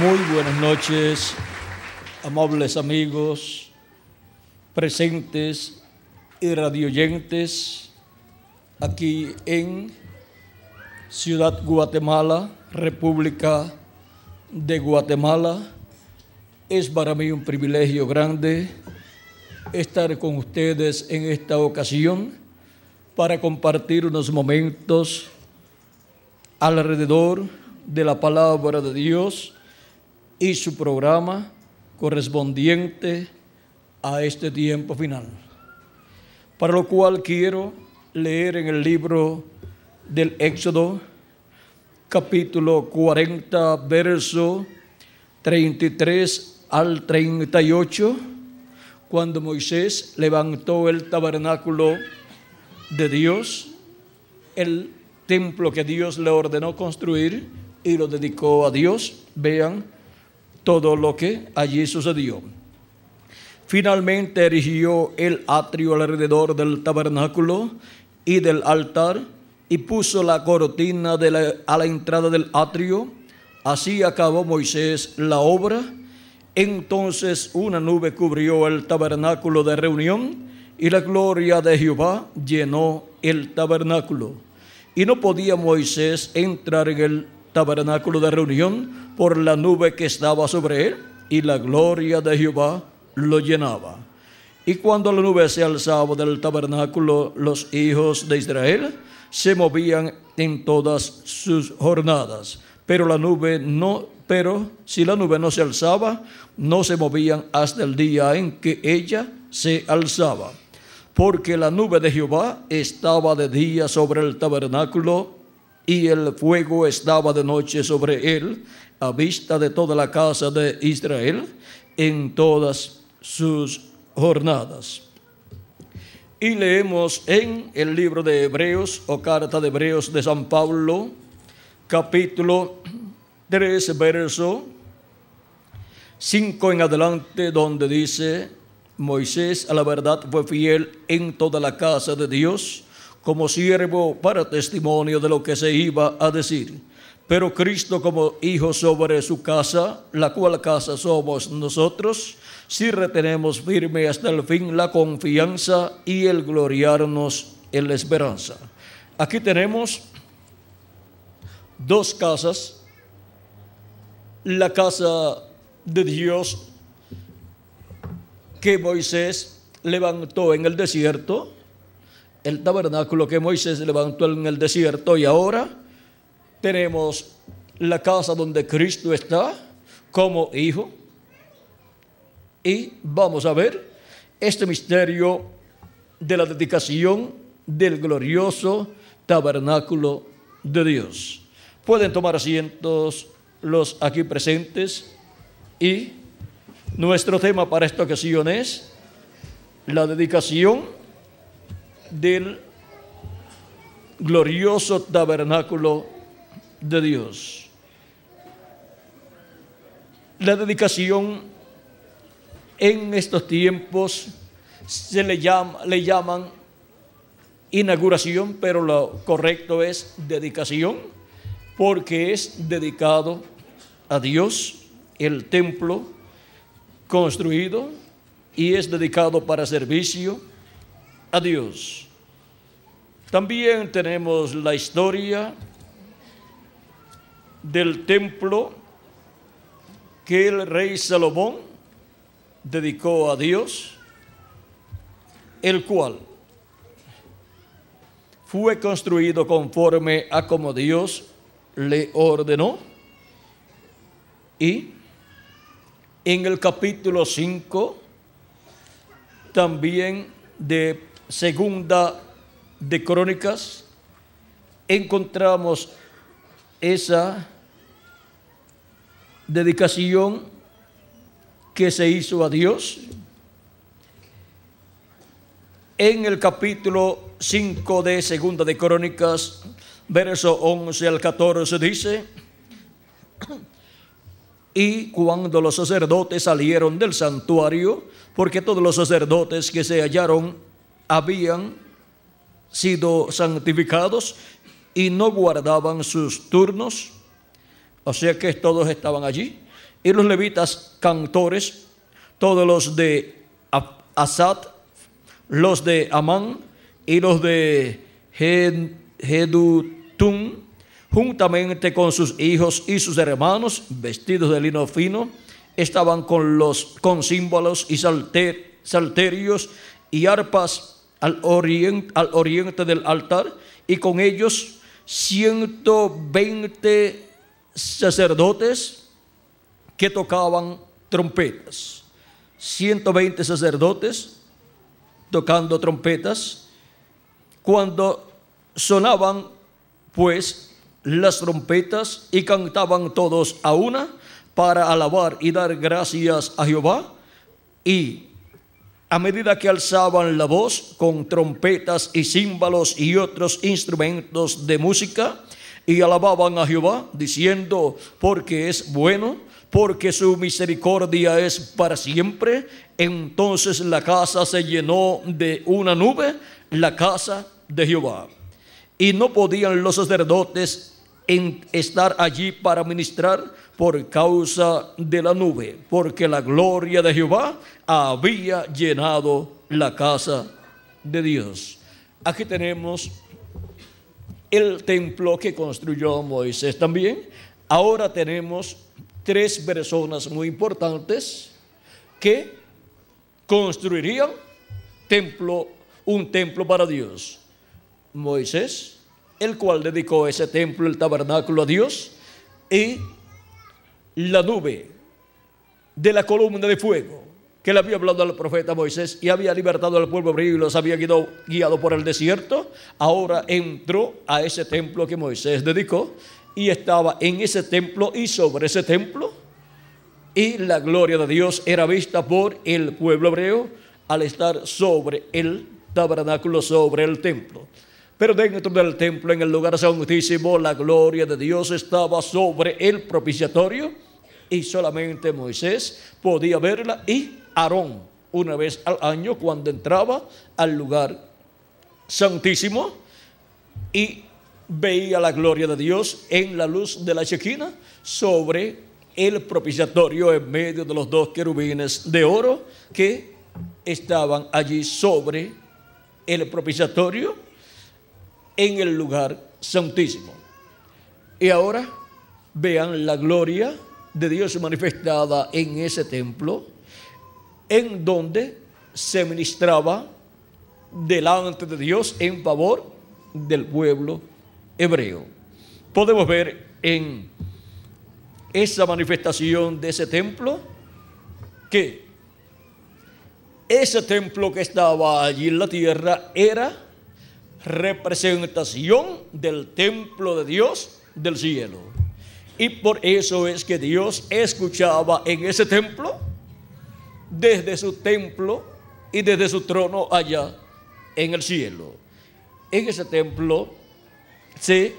Muy buenas noches, amables amigos, presentes y radioyentes aquí en Ciudad Guatemala, República de Guatemala. Es para mí un privilegio grande estar con ustedes en esta ocasión para compartir unos momentos alrededor de la palabra de Dios y su programa correspondiente a este tiempo final. Para lo cual quiero leer en el libro del Éxodo, capítulo 40, verso 33 al 38, cuando Moisés levantó el tabernáculo de Dios, el templo que Dios le ordenó construir y lo dedicó a Dios. Vean todo lo que allí sucedió. Finalmente erigió el atrio alrededor del tabernáculo y del altar y puso la corotina a la entrada del atrio. Así acabó Moisés la obra. Entonces una nube cubrió el tabernáculo de reunión y la gloria de Jehová llenó el tabernáculo. Y no podía Moisés entrar en el tabernáculo de reunión por la nube que estaba sobre él y la gloria de Jehová lo llenaba. Y cuando la nube se alzaba del tabernáculo, los hijos de Israel se movían en todas sus jornadas. Pero la nube no, pero si la nube no se alzaba, no se movían hasta el día en que ella se alzaba. Porque la nube de Jehová estaba de día sobre el tabernáculo y el fuego estaba de noche sobre él, a vista de toda la casa de Israel, en todas sus jornadas. Y leemos en el libro de Hebreos o carta de Hebreos de San Pablo, capítulo 3, verso 5 en adelante, donde dice, Moisés a la verdad fue fiel en toda la casa de Dios como siervo para testimonio de lo que se iba a decir, pero Cristo como hijo sobre su casa, la cual casa somos nosotros, si retenemos firme hasta el fin la confianza y el gloriarnos en la esperanza. Aquí tenemos dos casas, la casa de Dios que Moisés levantó en el desierto, el tabernáculo que Moisés levantó en el desierto y ahora tenemos la casa donde Cristo está como hijo. Y vamos a ver este misterio de la dedicación del glorioso tabernáculo de Dios. Pueden tomar asientos los aquí presentes y nuestro tema para esta ocasión es la dedicación del glorioso tabernáculo de Dios. La dedicación en estos tiempos se le, llama, le llaman inauguración, pero lo correcto es dedicación, porque es dedicado a Dios el templo construido y es dedicado para servicio a Dios. También tenemos la historia del templo que el rey Salomón dedicó a Dios, el cual fue construido conforme a como Dios le ordenó. Y en el capítulo 5 también de segunda de Crónicas, encontramos esa dedicación que se hizo a Dios. En el capítulo 5 de Segunda de Crónicas, verso 11 al 14 dice, y cuando los sacerdotes salieron del santuario, porque todos los sacerdotes que se hallaron habían sido santificados y no guardaban sus turnos, o sea que todos estaban allí, y los levitas cantores, todos los de Asad, los de Amán y los de Jedutun, juntamente con sus hijos y sus hermanos, vestidos de lino fino, estaban con, los, con símbolos y salterios y arpas al oriente, del altar y con ellos 120 sacerdotes que tocaban trompetas. 120 sacerdotes tocando trompetas. Cuando sonaban pues las trompetas y cantaban todos a una para alabar y dar gracias a Jehová y a medida que alzaban la voz con trompetas y címbalos y otros instrumentos de música, y alababan a Jehová, diciendo, porque es bueno, porque su misericordia es para siempre. Entonces la casa se llenó de una nube, la casa de Jehová. Y no podían los sacerdotes en estar allí para ministrar por causa de la nube, porque la gloria de Jehová había llenado la casa de Dios. Aquí tenemos el templo que construyó Moisés también. Ahora tenemos tres personas muy importantes que construirían templo, un templo para Dios. Moisés, el cual dedicó ese templo, el tabernáculo a Dios, y la nube de la columna de fuego que le había hablado al profeta Moisés y había libertado al pueblo hebreo y los había guiado, guiado por el desierto, ahora entró a ese templo que Moisés dedicó y estaba en ese templo y sobre ese templo y la gloria de Dios era vista por el pueblo hebreo al estar sobre el tabernáculo, sobre el templo. Pero dentro del templo, en el lugar santísimo, la gloria de Dios estaba sobre el propiciatorio y solamente Moisés podía verla y Aarón una vez al año cuando entraba al lugar santísimo y veía la gloria de Dios en la luz de la chequina sobre el propiciatorio en medio de los dos querubines de oro que estaban allí sobre el propiciatorio en el lugar santísimo. Y ahora vean la gloria de Dios manifestada en ese templo, en donde se ministraba delante de Dios en favor del pueblo hebreo. Podemos ver en esa manifestación de ese templo que ese templo que estaba allí en la tierra era representación del templo de Dios del cielo. Y por eso es que Dios escuchaba en ese templo, desde su templo y desde su trono allá en el cielo. En ese templo se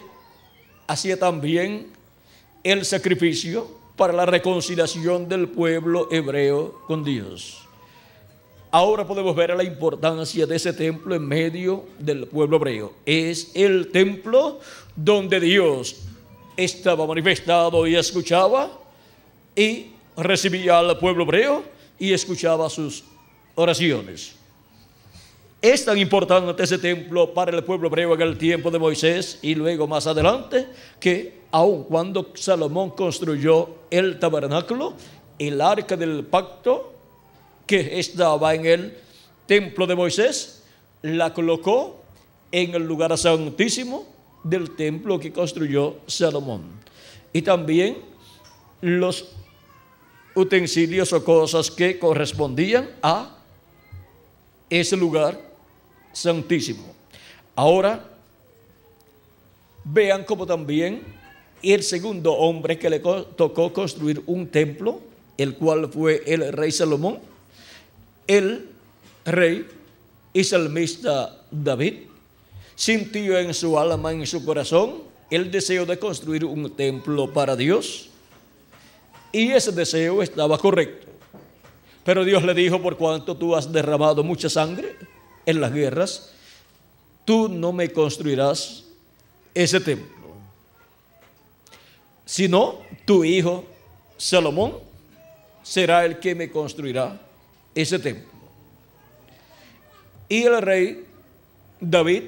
hacía también el sacrificio para la reconciliación del pueblo hebreo con Dios. Ahora podemos ver la importancia de ese templo en medio del pueblo hebreo. Es el templo donde Dios estaba manifestado y escuchaba y recibía al pueblo hebreo y escuchaba sus oraciones. Es tan importante ese templo para el pueblo hebreo en el tiempo de Moisés y luego más adelante que aun cuando Salomón construyó el tabernáculo, el arca del pacto, que estaba en el templo de Moisés, la colocó en el lugar santísimo del templo que construyó Salomón. Y también los utensilios o cosas que correspondían a ese lugar santísimo. Ahora, vean cómo también el segundo hombre que le tocó construir un templo, el cual fue el rey Salomón, el rey y salmista David sintió en su alma, en su corazón, el deseo de construir un templo para Dios. Y ese deseo estaba correcto. Pero Dios le dijo, por cuanto tú has derramado mucha sangre en las guerras, tú no me construirás ese templo. Sino tu hijo Salomón será el que me construirá ese templo. Y el rey David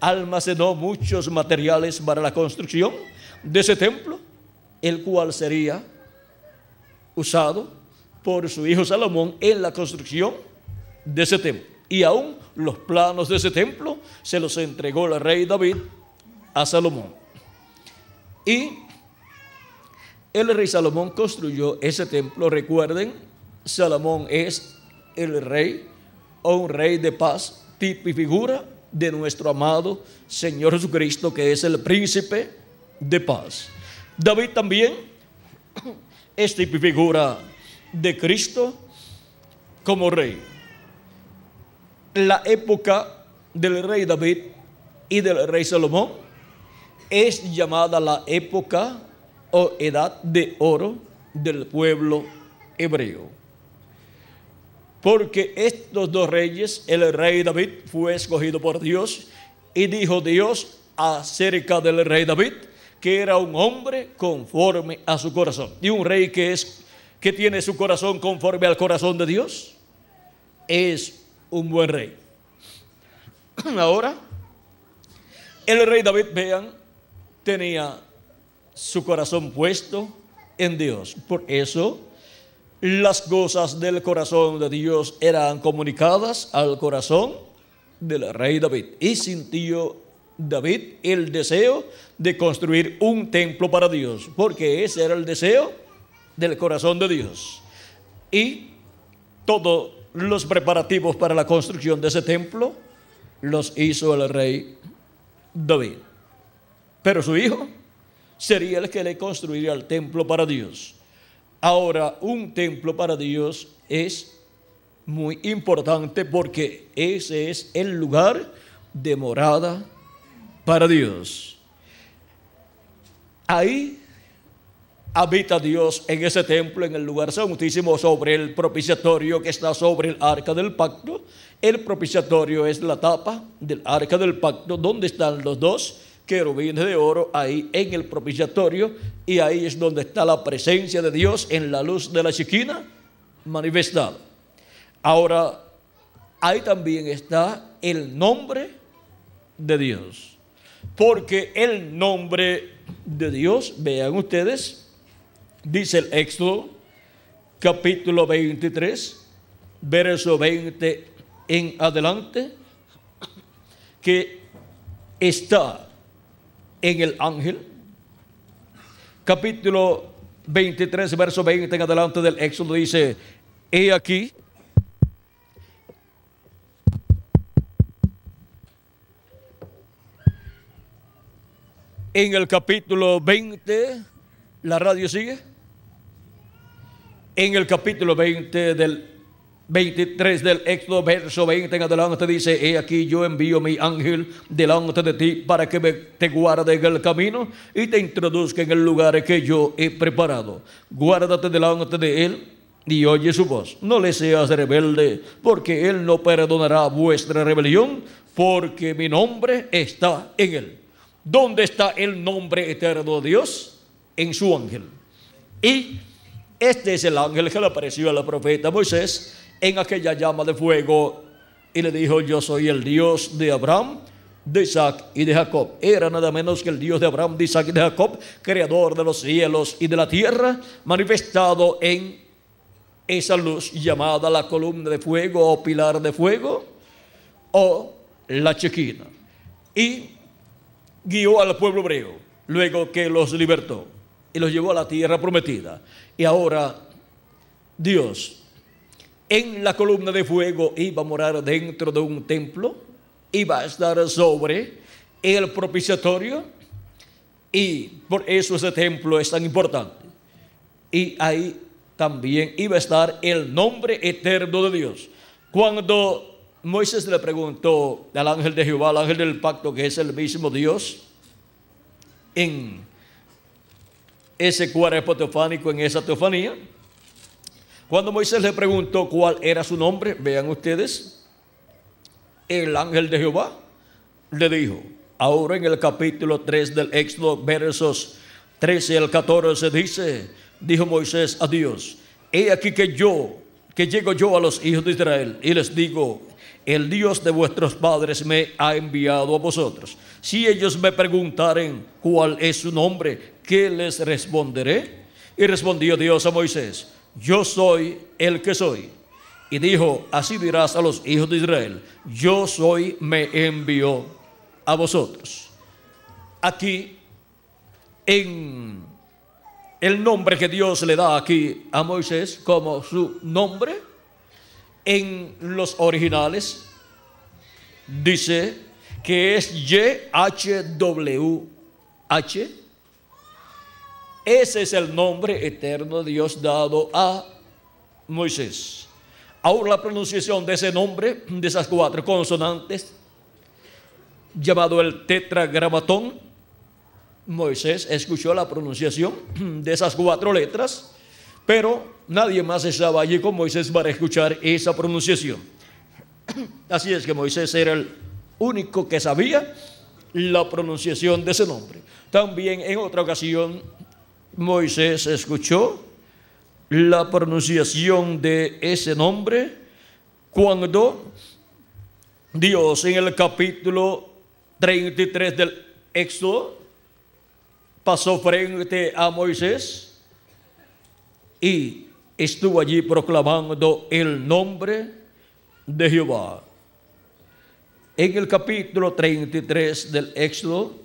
almacenó muchos materiales para la construcción de ese templo, el cual sería usado por su hijo Salomón en la construcción de ese templo. Y aún los planos de ese templo se los entregó el rey David a Salomón. Y el rey Salomón construyó ese templo, recuerden, Salomón es el rey o un rey de paz, tipo y figura de nuestro amado Señor Jesucristo, que es el príncipe de paz. David también es tipo y figura de Cristo como rey. La época del rey David y del rey Salomón es llamada la época o edad de oro del pueblo hebreo. Porque estos dos reyes, el rey David fue escogido por Dios y dijo Dios acerca del rey David que era un hombre conforme a su corazón. Y un rey que es que tiene su corazón conforme al corazón de Dios es un buen rey. Ahora el rey David, vean, tenía su corazón puesto en Dios. Por eso las cosas del corazón de Dios eran comunicadas al corazón del rey David. Y sintió David el deseo de construir un templo para Dios, porque ese era el deseo del corazón de Dios. Y todos los preparativos para la construcción de ese templo los hizo el rey David. Pero su hijo sería el que le construiría el templo para Dios. Ahora, un templo para Dios es muy importante porque ese es el lugar de morada para Dios. Ahí habita Dios en ese templo, en el lugar santísimo, sobre el propiciatorio que está sobre el arca del pacto. El propiciatorio es la tapa del arca del pacto, donde están los dos Viene de oro ahí en el propiciatorio y ahí es donde está la presencia de Dios en la luz de la chiquina manifestada. Ahora, ahí también está el nombre de Dios. Porque el nombre de Dios, vean ustedes, dice el Éxodo, capítulo 23, verso 20 en adelante, que está en el ángel. Capítulo 23, verso 20 en adelante del Éxodo dice, he aquí. En el capítulo 20, la radio sigue. En el capítulo 20 del 23 del Éxodo, verso 20 en adelante, dice, he aquí yo envío mi ángel delante de ti para que te guarde en el camino y te introduzca en el lugar que yo he preparado. Guárdate delante de él y oye su voz. No le seas rebelde, porque él no perdonará vuestra rebelión, porque mi nombre está en él. ¿Dónde está el nombre eterno de Dios? En su ángel. Y este es el ángel que le apareció a la profeta Moisés en aquella llama de fuego y le dijo, yo soy el Dios de Abraham, de Isaac y de Jacob. Era nada menos que el Dios de Abraham, de Isaac y de Jacob, creador de los cielos y de la tierra, manifestado en esa luz llamada la columna de fuego o pilar de fuego o la chequina. Y guió al pueblo hebreo luego que los libertó y los llevó a la tierra prometida. Y ahora Dios en la columna de fuego, iba a morar dentro de un templo, iba a estar sobre el propiciatorio y por eso ese templo es tan importante. Y ahí también iba a estar el nombre eterno de Dios. Cuando Moisés le preguntó al ángel de Jehová, al ángel del pacto, que es el mismo Dios, en ese cuerpo teofánico, en esa teofanía, cuando Moisés le preguntó cuál era su nombre, vean ustedes, el ángel de Jehová le dijo, ahora en el capítulo 3 del Éxodo, versos 13 al 14, dice, dijo Moisés a Dios, he aquí que yo, que llego yo a los hijos de Israel y les digo, el Dios de vuestros padres me ha enviado a vosotros. Si ellos me preguntaren cuál es su nombre, ¿qué les responderé? Y respondió Dios a Moisés, yo soy el que soy. Y dijo, así dirás a los hijos de Israel, yo soy, me envió a vosotros. Aquí, en el nombre que Dios le da aquí a Moisés como su nombre, en los originales dice que es YHWH ese es el nombre eterno de Dios dado a Moisés. Ahora la pronunciación de ese nombre, de esas cuatro consonantes, llamado el tetragramatón, Moisés escuchó la pronunciación de esas cuatro letras, pero nadie más estaba allí con Moisés para escuchar esa pronunciación. Así es que Moisés era el único que sabía la pronunciación de ese nombre. También en otra ocasión Moisés escuchó la pronunciación de ese nombre cuando Dios en el capítulo 33 del Éxodo pasó frente a Moisés y estuvo allí proclamando el nombre de Jehová. En el capítulo 33 del Éxodo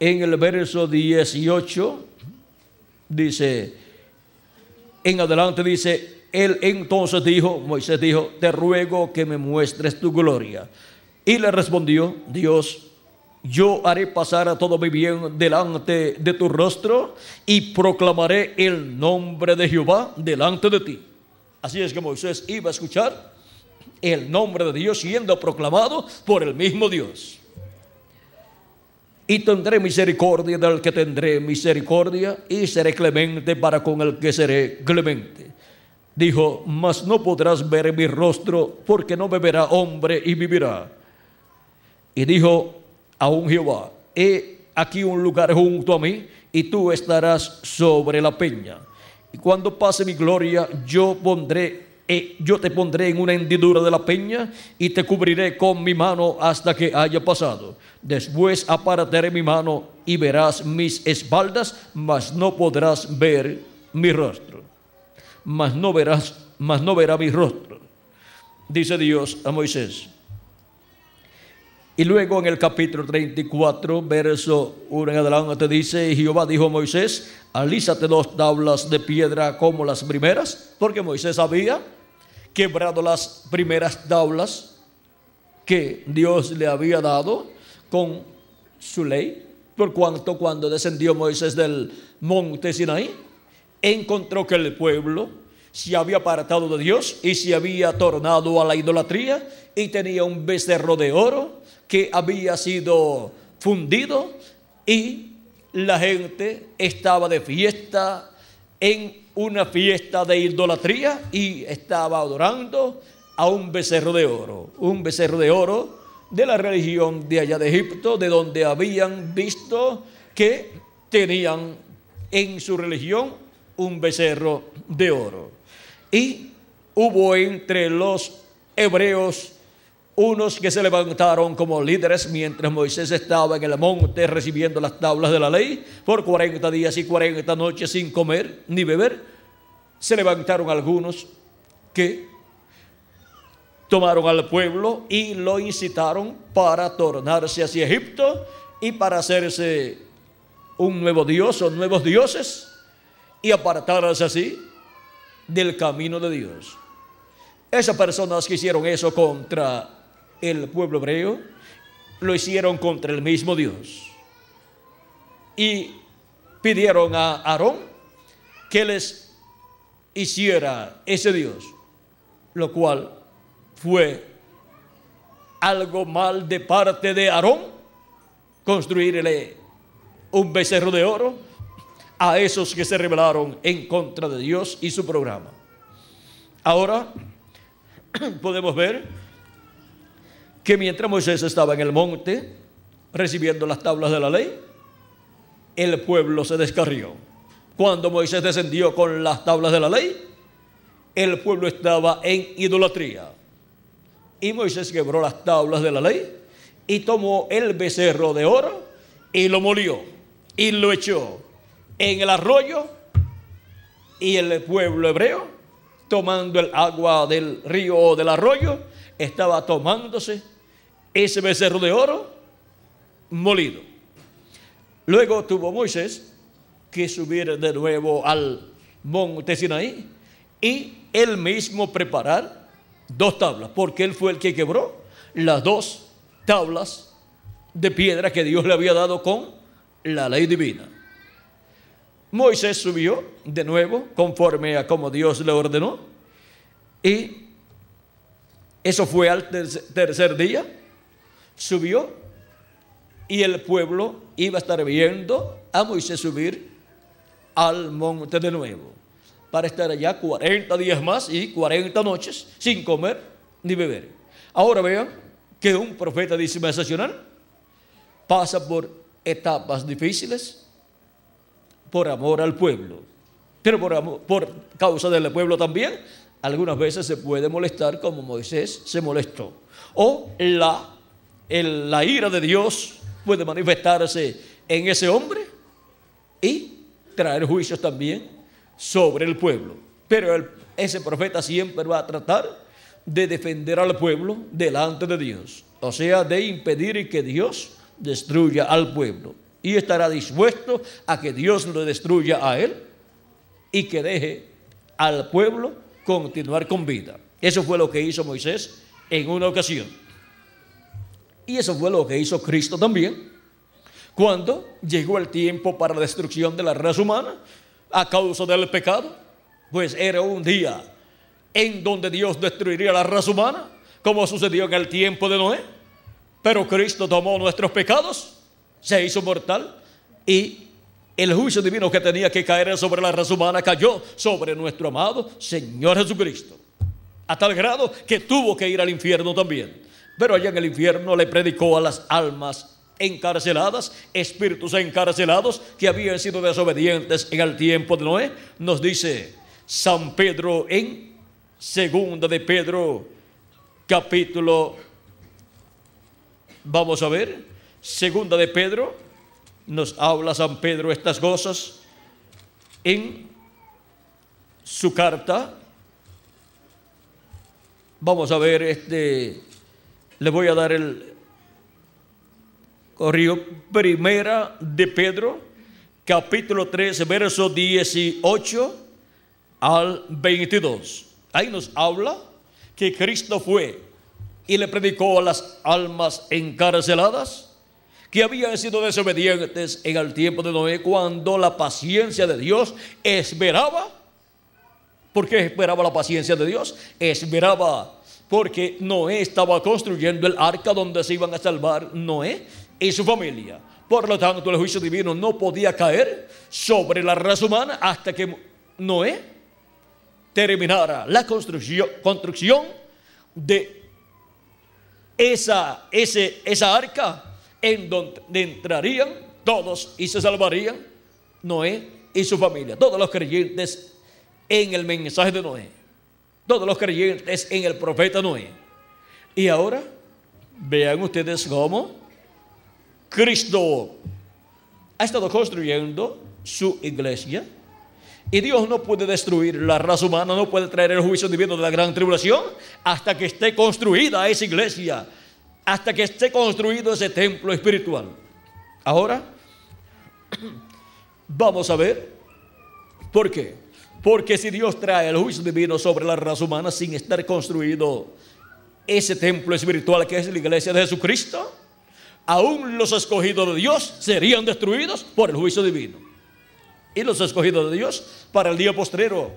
en el verso 18, dice, en adelante dice, él entonces dijo, Moisés dijo, te ruego que me muestres tu gloria. Y le respondió, Dios, yo haré pasar a todo mi bien delante de tu rostro y proclamaré el nombre de Jehová delante de ti. Así es que Moisés iba a escuchar el nombre de Dios siendo proclamado por el mismo Dios y tendré misericordia del que tendré misericordia, y seré clemente para con el que seré clemente. Dijo, mas no podrás ver mi rostro, porque no beberá hombre y vivirá. Y dijo a un Jehová, he aquí un lugar junto a mí, y tú estarás sobre la peña. Y cuando pase mi gloria, yo pondré eh, yo te pondré en una hendidura de la peña y te cubriré con mi mano hasta que haya pasado. Después aparataré mi mano y verás mis espaldas, mas no podrás ver mi rostro. Mas no verás, mas no verá mi rostro. Dice Dios a Moisés. Y luego en el capítulo 34, verso 1 en adelante, dice, Jehová dijo a Moisés, alízate dos tablas de piedra como las primeras, porque Moisés sabía quebrado las primeras tablas que Dios le había dado con su ley, por cuanto cuando descendió Moisés del monte Sinaí, encontró que el pueblo se había apartado de Dios y se había tornado a la idolatría y tenía un becerro de oro que había sido fundido y la gente estaba de fiesta en una fiesta de idolatría y estaba adorando a un becerro de oro, un becerro de oro de la religión de allá de Egipto, de donde habían visto que tenían en su religión un becerro de oro. Y hubo entre los hebreos unos que se levantaron como líderes mientras Moisés estaba en el monte recibiendo las tablas de la ley por 40 días y 40 noches sin comer ni beber, se levantaron algunos que tomaron al pueblo y lo incitaron para tornarse hacia Egipto y para hacerse un nuevo dios o nuevos dioses y apartarse así del camino de Dios. Esas personas que hicieron eso contra el pueblo hebreo, lo hicieron contra el mismo Dios. Y pidieron a Aarón que les hiciera ese Dios, lo cual fue algo mal de parte de Aarón, construirle un becerro de oro a esos que se rebelaron en contra de Dios y su programa. Ahora podemos ver que mientras Moisés estaba en el monte recibiendo las tablas de la ley, el pueblo se descarrió. Cuando Moisés descendió con las tablas de la ley, el pueblo estaba en idolatría. Y Moisés quebró las tablas de la ley y tomó el becerro de oro y lo molió y lo echó en el arroyo y el pueblo hebreo, tomando el agua del río o del arroyo, estaba tomándose ese becerro de oro molido. Luego tuvo Moisés que subir de nuevo al monte Sinaí y él mismo preparar dos tablas, porque él fue el que quebró las dos tablas de piedra que Dios le había dado con la ley divina. Moisés subió de nuevo conforme a como Dios le ordenó y eso fue al tercer día. Subió y el pueblo iba a estar viendo a Moisés subir al monte de nuevo para estar allá 40 días más y 40 noches sin comer ni beber. Ahora vean que un profeta dispensacional pasa por etapas difíciles por amor al pueblo, pero por, por causa del pueblo también algunas veces se puede molestar como Moisés se molestó. O la, la ira de Dios puede manifestarse en ese hombre y traer juicios también sobre el pueblo. Pero ese profeta siempre va a tratar de defender al pueblo delante de Dios, o sea, de impedir que Dios destruya al pueblo. Y estará dispuesto a que Dios lo destruya a él y que deje al pueblo continuar con vida. Eso fue lo que hizo Moisés en una ocasión. Y eso fue lo que hizo Cristo también, cuando llegó el tiempo para la destrucción de la raza humana a causa del pecado. Pues era un día en donde Dios destruiría la raza humana, como sucedió en el tiempo de Noé. Pero Cristo tomó nuestros pecados, se hizo mortal y el juicio divino que tenía que caer sobre la raza humana cayó sobre nuestro amado Señor Jesucristo. A tal grado que tuvo que ir al infierno también. Pero allá en el infierno le predicó a las almas encarceladas, espíritus encarcelados que habían sido desobedientes en el tiempo de Noé. Nos dice San Pedro en segunda de Pedro capítulo vamos a ver segunda de Pedro nos habla San Pedro estas cosas en su carta. Vamos a ver, este, le voy a dar el corrido primera de Pedro, capítulo 13, verso 18 al 22. Ahí nos habla que Cristo fue y le predicó a las almas encarceladas que habían sido desobedientes en el tiempo de Noé cuando la paciencia de Dios esperaba. ¿Por qué esperaba la paciencia de Dios? Esperaba porque Noé estaba construyendo el arca donde se iban a salvar Noé y su familia. Por lo tanto, el juicio divino no podía caer sobre la raza humana hasta que Noé terminara la construcción, construcción de esa, ese, esa arca en donde entrarían todos y se salvarían Noé y su familia, todos los creyentes en el mensaje de Noé, todos los creyentes en el profeta Noé. Y ahora vean ustedes cómo Cristo ha estado construyendo su iglesia. Y Dios no puede destruir la raza humana, no puede traer el juicio divino de la gran tribulación hasta que esté construida esa iglesia hasta que esté construido ese templo espiritual. Ahora, vamos a ver por qué. Porque si Dios trae el juicio divino sobre la raza humana sin estar construido ese templo espiritual que es la iglesia de Jesucristo, aún los escogidos de Dios serían destruidos por el juicio divino. Y los escogidos de Dios para el día postrero,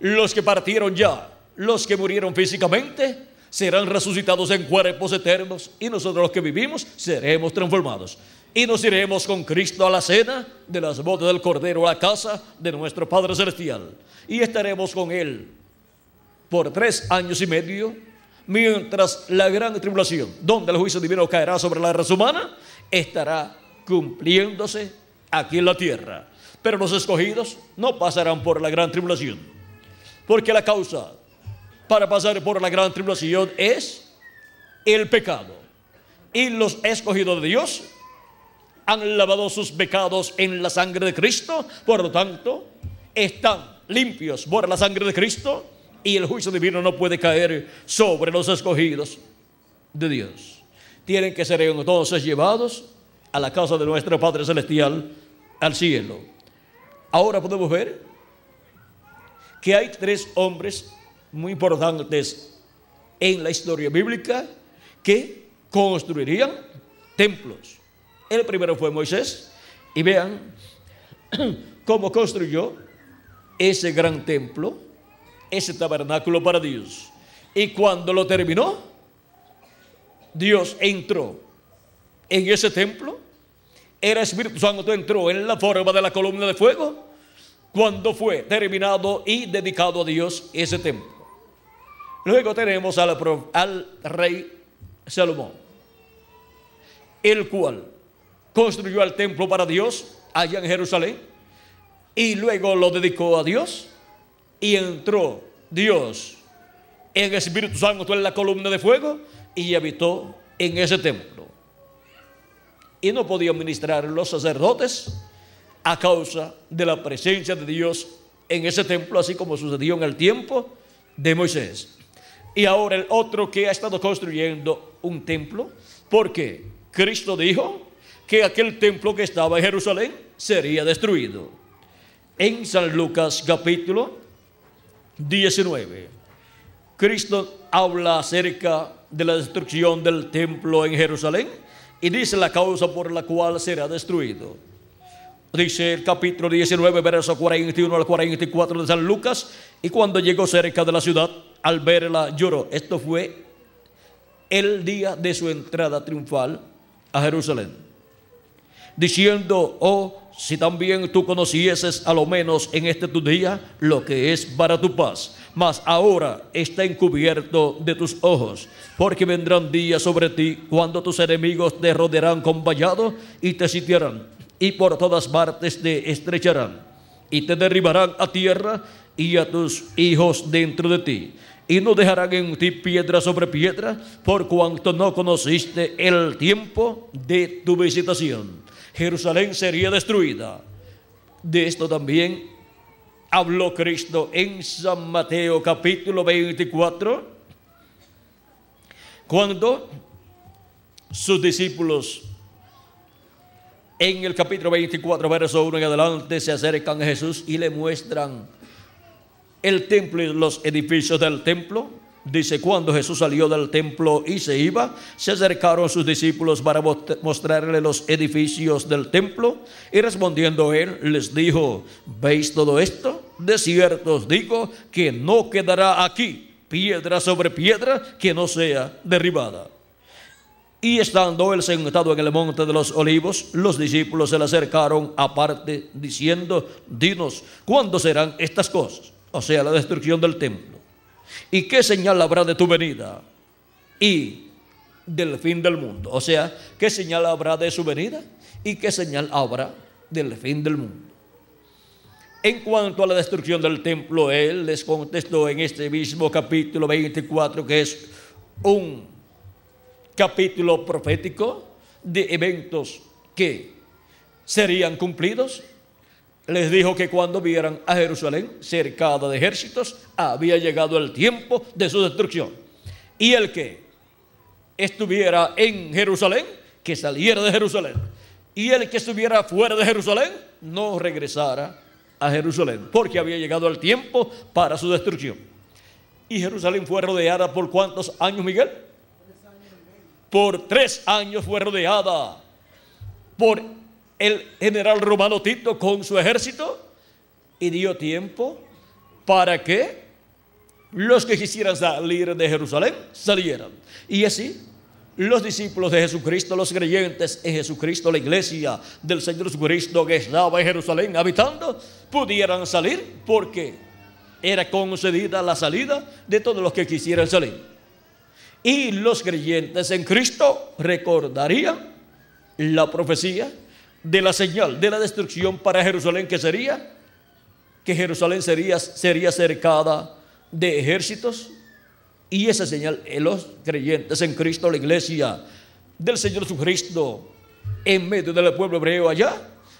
los que partieron ya, los que murieron físicamente, serán resucitados en cuerpos eternos y nosotros los que vivimos seremos transformados. Y nos iremos con Cristo a la cena de las bodas del Cordero a la casa de nuestro Padre Celestial. Y estaremos con Él por tres años y medio mientras la gran tribulación, donde el juicio divino caerá sobre la raza humana, estará cumpliéndose aquí en la tierra. Pero los escogidos no pasarán por la gran tribulación, porque la causa para pasar por la gran tribulación es el pecado. Y los escogidos de Dios han lavado sus pecados en la sangre de Cristo, por lo tanto, están limpios por la sangre de Cristo y el juicio divino no puede caer sobre los escogidos de Dios. Tienen que ser entonces llevados a la casa de nuestro Padre Celestial, al cielo. Ahora podemos ver que hay tres hombres muy importantes en la historia bíblica que construirían templos. El primero fue Moisés y vean cómo construyó ese gran templo, ese tabernáculo para Dios. Y cuando lo terminó, Dios entró en ese templo. era Espíritu Santo entró en la forma de la columna de fuego cuando fue terminado y dedicado a Dios ese templo. Luego tenemos al, rey Salomón, el cual construyó el templo para Dios allá en Jerusalén y luego lo dedicó a Dios y entró Dios en el Espíritu Santo en la columna de fuego y habitó en ese templo. Y no podía ministrar los sacerdotes a causa de la presencia de Dios en ese templo, así como sucedió en el tiempo de Moisés y ahora el otro que ha estado construyendo un templo, porque Cristo dijo que aquel templo que estaba en Jerusalén sería destruido. En San Lucas capítulo 19, Cristo habla acerca de la destrucción del templo en Jerusalén y dice la causa por la cual será destruido. Dice el capítulo 19, verso 41 al 44 de San Lucas, y cuando llegó cerca de la ciudad, al verla lloró. Esto fue el día de su entrada triunfal a Jerusalén, diciendo, oh, si también tú conocieses a lo menos en este tu día lo que es para tu paz, mas ahora está encubierto de tus ojos, porque vendrán días sobre ti cuando tus enemigos te rodearán con vallado y te sitiarán, y por todas partes te estrecharán, y te derribarán a tierra y a tus hijos dentro de ti y no dejarán en ti piedra sobre piedra, por cuanto no conociste el tiempo de tu visitación. Jerusalén sería destruida. De esto también habló Cristo en San Mateo capítulo 24, cuando sus discípulos en el capítulo 24, verso 1 en adelante, se acercan a Jesús y le muestran el templo y los edificios del templo. Dice, cuando Jesús salió del templo y se iba, se acercaron sus discípulos para mostrarle los edificios del templo. Y respondiendo él, les dijo, ¿veis todo esto? De cierto os digo que no quedará aquí piedra sobre piedra que no sea derribada. Y estando él sentado en el monte de los olivos, los discípulos se le acercaron aparte, diciendo, dinos, ¿cuándo serán estas cosas? o sea, la destrucción del templo. ¿Y qué señal habrá de tu venida? Y del fin del mundo. O sea, ¿qué señal habrá de su venida? ¿Y qué señal habrá del fin del mundo? En cuanto a la destrucción del templo, él les contestó en este mismo capítulo 24, que es un capítulo profético de eventos que serían cumplidos les dijo que cuando vieran a Jerusalén cercada de ejércitos, había llegado el tiempo de su destrucción. Y el que estuviera en Jerusalén, que saliera de Jerusalén. Y el que estuviera fuera de Jerusalén, no regresara a Jerusalén, porque había llegado el tiempo para su destrucción. Y Jerusalén fue rodeada por cuántos años, Miguel? Por tres años fue rodeada por el general romano Tito con su ejército y dio tiempo para que los que quisieran salir de Jerusalén salieran. Y así los discípulos de Jesucristo, los creyentes en Jesucristo, la iglesia del Señor Jesucristo que estaba en Jerusalén habitando, pudieran salir porque era concedida la salida de todos los que quisieran salir. Y los creyentes en Cristo recordarían la profecía de la señal de la destrucción para Jerusalén, que sería que Jerusalén sería, sería cercada de ejércitos. Y esa señal los creyentes en Cristo, la iglesia del Señor Jesucristo, en medio del pueblo hebreo allá,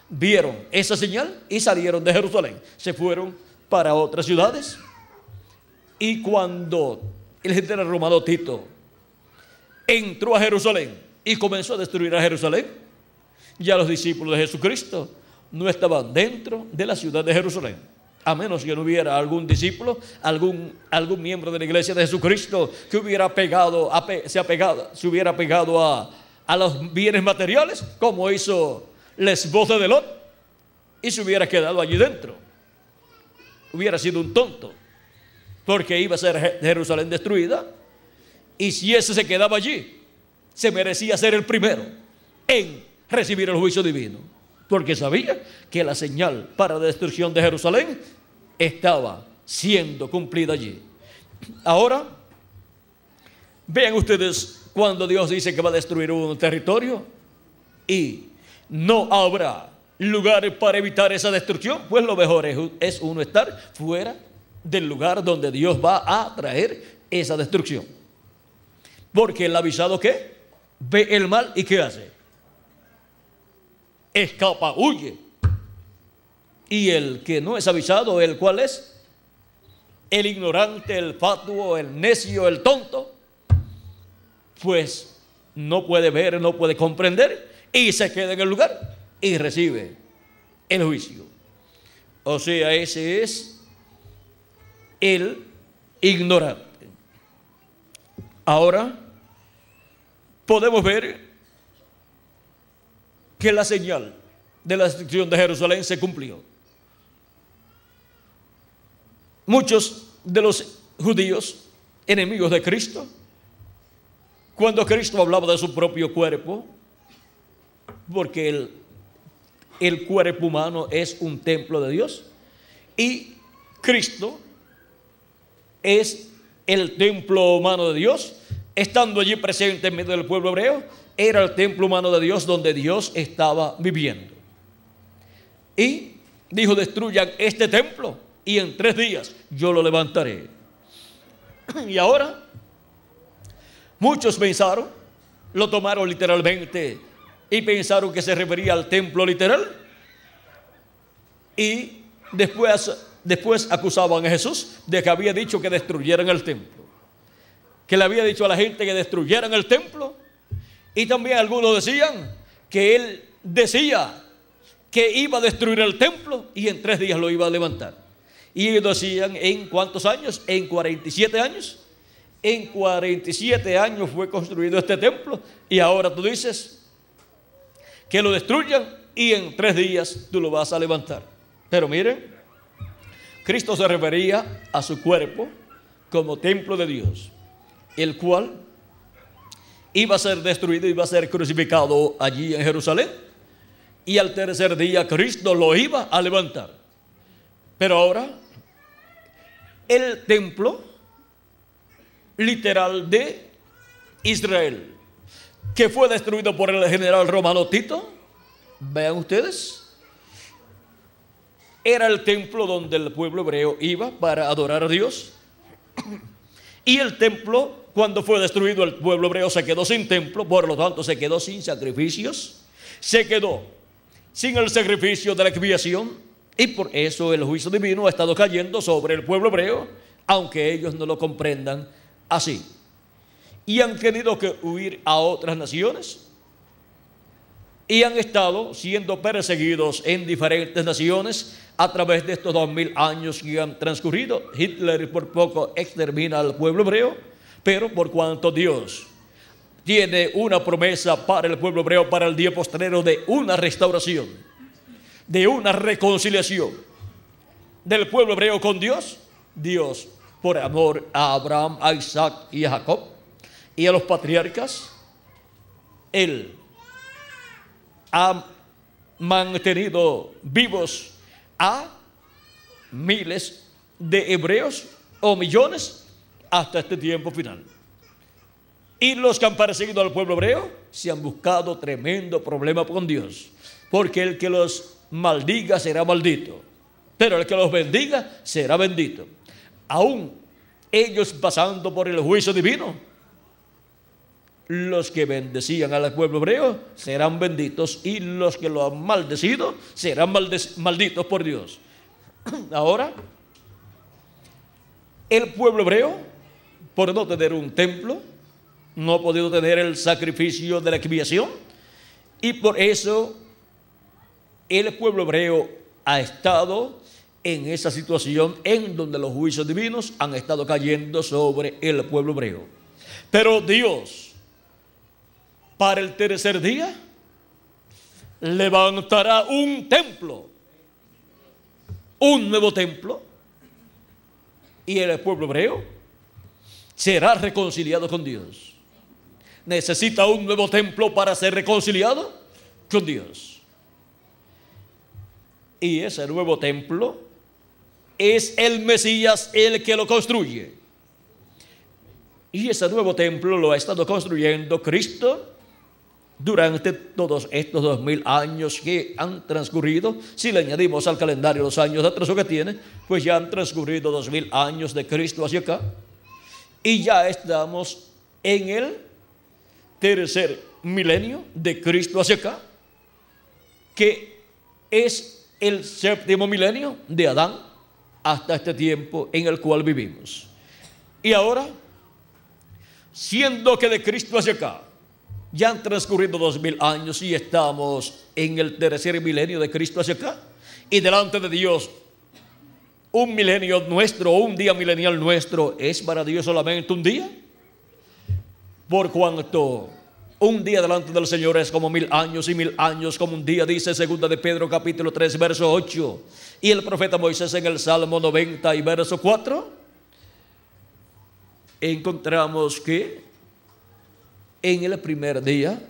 vieron esa señal y salieron de Jerusalén. Se fueron para otras ciudades. Y cuando el general romano Tito entró a Jerusalén y comenzó a destruir a Jerusalén, ya los discípulos de Jesucristo no estaban dentro de la ciudad de Jerusalén. A menos que no hubiera algún discípulo, algún, algún miembro de la iglesia de Jesucristo que hubiera pegado, se, apegada, se hubiera pegado a, los bienes materiales, como hizo la de Lot, y se hubiera quedado allí dentro. Hubiera sido un tonto, porque iba a ser Jerusalén destruida, y si ese se quedaba allí, se merecía ser el primero en recibir el juicio divino, porque sabía que la señal para la destrucción de Jerusalén estaba siendo cumplida allí. Ahora, vean ustedes cuando Dios dice que va a destruir un territorio y no habrá lugares para evitar esa destrucción, pues lo mejor es, uno estar fuera del lugar donde Dios va a traer esa destrucción. Porque el avisado que ve el mal y qué hace? escapa, huye. Y el que no es avisado, ¿el cual es? El ignorante, el fatuo, el necio, el tonto, pues no puede ver, no puede comprender y se queda en el lugar y recibe el juicio. O sea, ese es el ignorante. Ahora podemos ver que la señal de la destrucción de Jerusalén se cumplió. Muchos de los judíos enemigos de Cristo, cuando Cristo hablaba de su propio cuerpo, porque el, el cuerpo humano es un templo de Dios, y Cristo es el templo humano de Dios, estando allí presente en medio del pueblo hebreo, era el templo humano de Dios donde Dios estaba viviendo. Y dijo, destruyan este templo y en tres días yo lo levantaré. Y ahora, muchos pensaron, lo tomaron literalmente y pensaron que se refería al templo literal. Y después, después acusaban a Jesús de que había dicho que destruyeran el templo. Que le había dicho a la gente que destruyeran el templo y también algunos decían que él decía que iba a destruir el templo y en tres días lo iba a levantar. Y ellos decían, ¿en cuántos años? En 47 años. En 47 años fue construido este templo y ahora tú dices que lo destruyan y en tres días tú lo vas a levantar. Pero miren, Cristo se refería a su cuerpo como templo de Dios, el cual iba a ser destruido, iba a ser crucificado allí en Jerusalén. Y al tercer día Cristo lo iba a levantar. Pero ahora el templo literal de Israel, que fue destruido por el general romano Tito, vean ustedes, era el templo donde el pueblo hebreo iba para adorar a Dios y el templo, cuando fue destruido el pueblo hebreo, se quedó sin templo, por lo tanto se quedó sin sacrificios, se quedó sin el sacrificio de la expiación, y por eso el juicio divino ha estado cayendo sobre el pueblo hebreo, aunque ellos no lo comprendan así. Y han tenido que huir a otras naciones y han estado siendo perseguidos en diferentes naciones a través de estos dos mil años que han transcurrido. Hitler por poco extermina al pueblo hebreo, pero por cuanto Dios tiene una promesa para el pueblo hebreo para el día postrero de una restauración, de una reconciliación del pueblo hebreo con Dios, Dios por amor a Abraham, a Isaac y a Jacob y a los patriarcas, Él ha mantenido vivos a miles de hebreos o millones hasta este tiempo final. Y los que han perseguido al pueblo hebreo se han buscado tremendo problema con Dios, porque el que los maldiga será maldito, pero el que los bendiga será bendito. Aún ellos pasando por el juicio divino, los que bendecían al pueblo hebreo serán benditos y los que lo han maldecido serán malditos por Dios. Ahora, el pueblo hebreo, por no tener un templo, no ha podido tener el sacrificio de la expiación y por eso el pueblo hebreo ha estado en esa situación en donde los juicios divinos han estado cayendo sobre el pueblo hebreo. Pero Dios, para el tercer día levantará un templo, un nuevo templo, y el pueblo hebreo será reconciliado con Dios. Necesita un nuevo templo para ser reconciliado con Dios. Y ese nuevo templo es el Mesías el que lo construye. Y ese nuevo templo lo ha estado construyendo Cristo durante todos estos dos mil años que han transcurrido, si le añadimos al calendario los años de atraso que tiene, pues ya han transcurrido dos mil años de Cristo hacia acá. Y ya estamos en el tercer milenio de Cristo hacia acá, que es el séptimo milenio de Adán hasta este tiempo en el cual vivimos. Y ahora, siendo que de Cristo hacia acá, ya han transcurrido dos mil años y estamos en el tercer milenio de Cristo hacia acá. Y delante de Dios, un milenio nuestro, un día milenial nuestro, es para Dios solamente un día. Por cuanto un día delante del Señor es como mil años y mil años como un día, dice segunda de Pedro capítulo 3 verso 8. Y el profeta Moisés en el Salmo 90 y verso 4 encontramos que en el primer día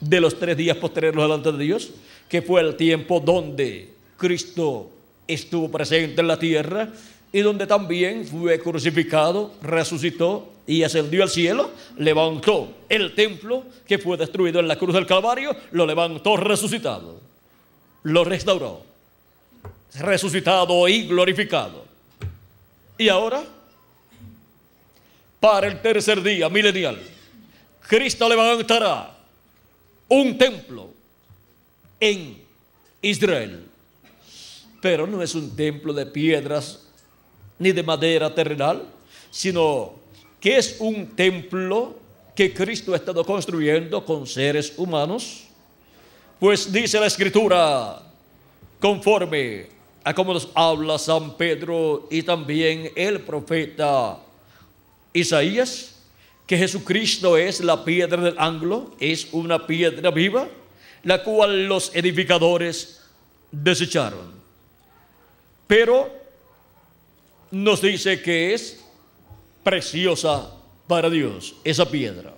de los tres días posteriores delante de Dios, que fue el tiempo donde Cristo estuvo presente en la tierra y donde también fue crucificado, resucitó y ascendió al cielo, levantó el templo que fue destruido en la cruz del Calvario, lo levantó resucitado, lo restauró, resucitado y glorificado. Y ahora, para el tercer día milenial, Cristo levantará un templo en Israel. Pero no es un templo de piedras ni de madera terrenal, sino que es un templo que Cristo ha estado construyendo con seres humanos. Pues dice la escritura, conforme a cómo nos habla San Pedro y también el profeta Isaías, que Jesucristo es la piedra del ángulo, es una piedra viva, la cual los edificadores desecharon. Pero nos dice que es preciosa para Dios, esa piedra.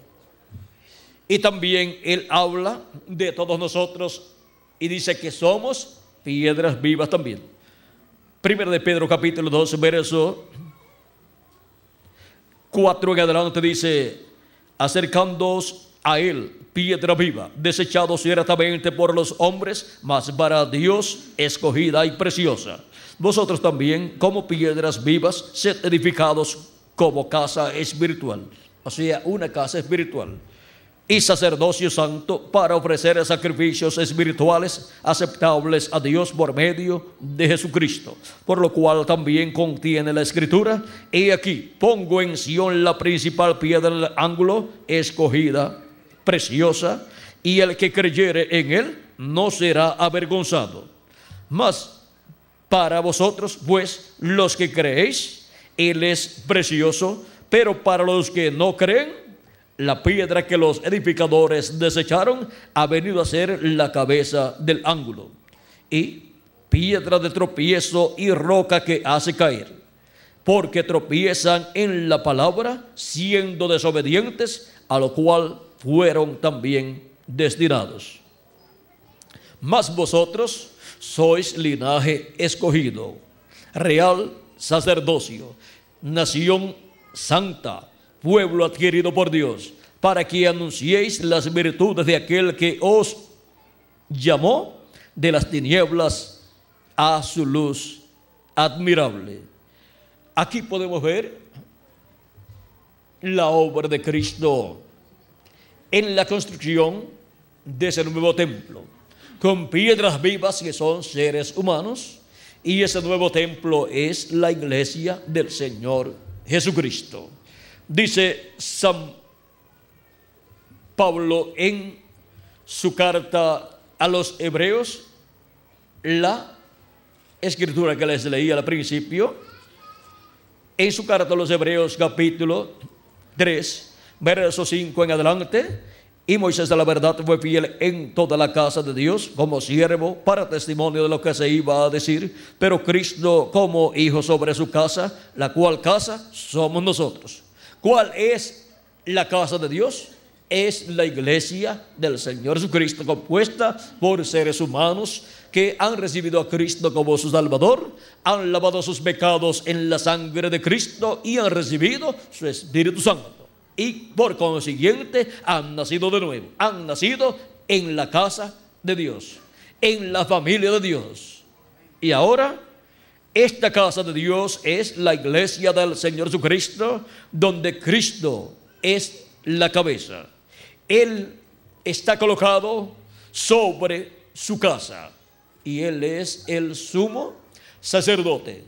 Y también Él habla de todos nosotros y dice que somos piedras vivas también. Primero de Pedro capítulo 2, verso Cuatro en adelante dice, acercándoos a él, piedra viva, desechado ciertamente por los hombres, mas para Dios escogida y preciosa. Vosotros también, como piedras vivas, sed edificados como casa espiritual. O sea, una casa espiritual y sacerdocio santo para ofrecer sacrificios espirituales aceptables a Dios por medio de Jesucristo, por lo cual también contiene la escritura, he aquí, pongo en Sion la principal piedra del ángulo, escogida, preciosa, y el que creyere en él no será avergonzado. Mas para vosotros, pues, los que creéis, él es precioso, pero para los que no creen, la piedra que los edificadores desecharon ha venido a ser la cabeza del ángulo. Y piedra de tropiezo y roca que hace caer. Porque tropiezan en la palabra, siendo desobedientes, a lo cual fueron también destinados. Mas vosotros sois linaje escogido, real sacerdocio, nación santa pueblo adquirido por Dios, para que anunciéis las virtudes de aquel que os llamó de las tinieblas a su luz admirable. Aquí podemos ver la obra de Cristo en la construcción de ese nuevo templo, con piedras vivas que son seres humanos, y ese nuevo templo es la iglesia del Señor Jesucristo. Dice San Pablo en su carta a los hebreos, la escritura que les leía al principio, en su carta a los hebreos capítulo 3, verso 5 en adelante, y Moisés de la verdad fue fiel en toda la casa de Dios como siervo para testimonio de lo que se iba a decir, pero Cristo como hijo sobre su casa, la cual casa somos nosotros. ¿Cuál es la casa de Dios? Es la iglesia del Señor Jesucristo, compuesta por seres humanos que han recibido a Cristo como su Salvador, han lavado sus pecados en la sangre de Cristo y han recibido su Espíritu Santo. Y por consiguiente han nacido de nuevo, han nacido en la casa de Dios, en la familia de Dios. Y ahora esta casa de Dios es la iglesia del Señor Jesucristo, donde Cristo es la cabeza. Él está colocado sobre su casa y Él es el sumo sacerdote.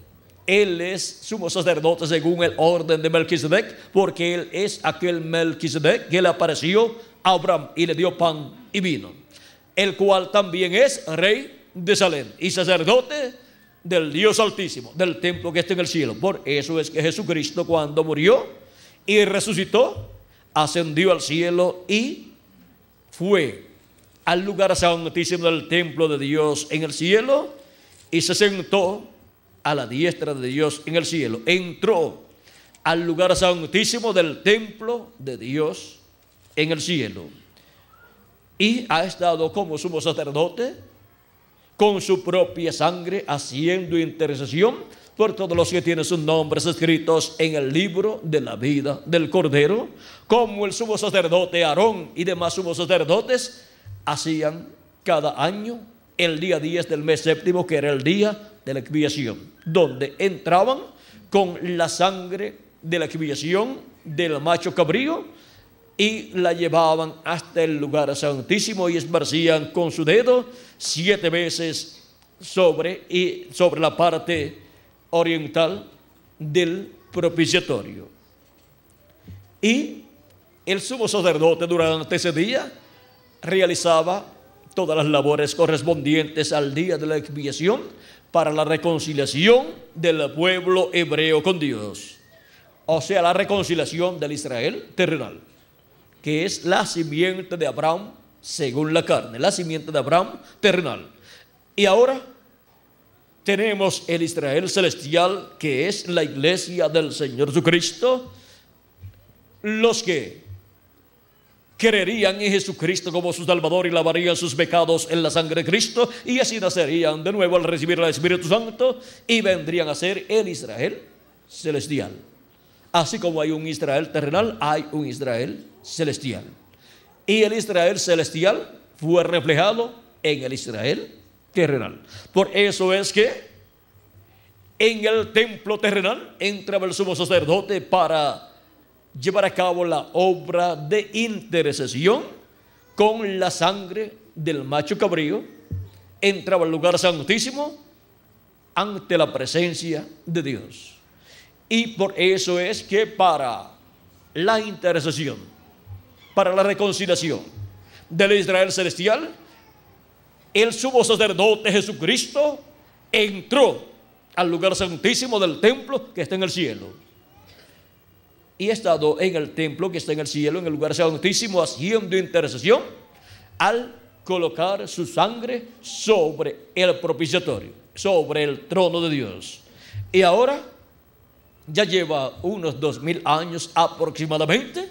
Él es sumo sacerdote según el orden de Melquisedec, porque Él es aquel Melquisedec que le apareció a Abraham y le dio pan y vino, el cual también es rey de Salem y sacerdote del Dios Altísimo, del templo que está en el cielo. Por eso es que Jesucristo cuando murió y resucitó, ascendió al cielo y fue al lugar santísimo del templo de Dios en el cielo y se sentó a la diestra de Dios en el cielo. Entró al lugar santísimo del templo de Dios en el cielo. Y ha estado como sumo sacerdote con su propia sangre, haciendo intercesión por todos los que tienen sus nombres escritos en el libro de la vida del Cordero, como el sumo sacerdote Aarón y demás sumos sacerdotes hacían cada año el día 10 del mes séptimo, que era el día de la expiación, donde entraban con la sangre de la expiación del macho cabrío y la llevaban hasta el lugar santísimo y esparcían con su dedo siete veces sobre, y sobre la parte oriental del propiciatorio. Y el sumo sacerdote durante ese día realizaba todas las labores correspondientes al día de la expiación para la reconciliación del pueblo hebreo con Dios. O sea, la reconciliación del Israel terrenal, que es la simiente de Abraham según la carne, la simiente de Abraham terrenal. Y ahora tenemos el Israel celestial, que es la iglesia del Señor Jesucristo, los que creerían en Jesucristo como su Salvador y lavarían sus pecados en la sangre de Cristo y así nacerían de nuevo al recibir el Espíritu Santo y vendrían a ser el Israel celestial. Así como hay un Israel terrenal, hay un Israel celestial y el Israel celestial fue reflejado en el Israel terrenal. Por eso es que en el templo terrenal entraba el sumo sacerdote para llevar a cabo la obra de intercesión con la sangre del macho cabrío, entraba al lugar santísimo ante la presencia de Dios. Y por eso es que para la intercesión para la reconciliación del Israel celestial, el sumo sacerdote Jesucristo entró al lugar santísimo del templo que está en el cielo. Y ha estado en el templo que está en el cielo, en el lugar santísimo, haciendo intercesión al colocar su sangre sobre el propiciatorio, sobre el trono de Dios. Y ahora ya lleva unos dos mil años aproximadamente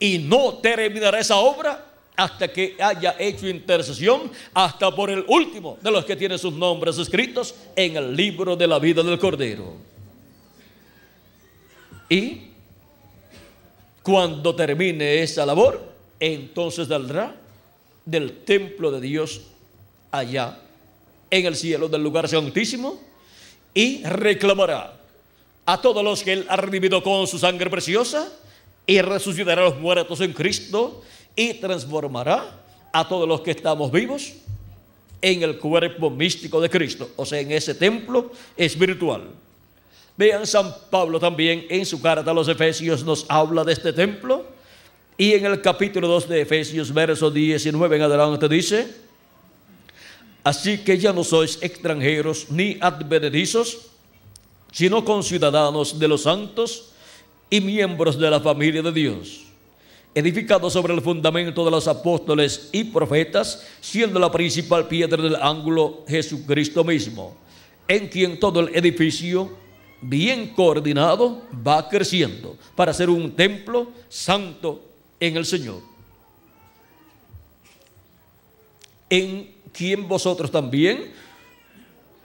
y no terminará esa obra hasta que haya hecho intercesión hasta por el último de los que tiene sus nombres escritos en el libro de la vida del Cordero. Y cuando termine esa labor, entonces saldrá del templo de Dios allá en el cielo del lugar santísimo y reclamará a todos los que él ha redimido con su sangre preciosa y resucitará a los muertos en Cristo y transformará a todos los que estamos vivos en el cuerpo místico de Cristo, o sea, en ese templo espiritual. Vean, San Pablo también en su carta a los Efesios nos habla de este templo y en el capítulo 2 de Efesios, verso 19 en adelante dice, así que ya no sois extranjeros ni advenedizos, sino conciudadanos de los santos, y miembros de la familia de Dios, edificados sobre el fundamento de los apóstoles y profetas, siendo la principal piedra del ángulo Jesucristo mismo, en quien todo el edificio, bien coordinado, va creciendo para ser un templo santo en el Señor. En quien vosotros también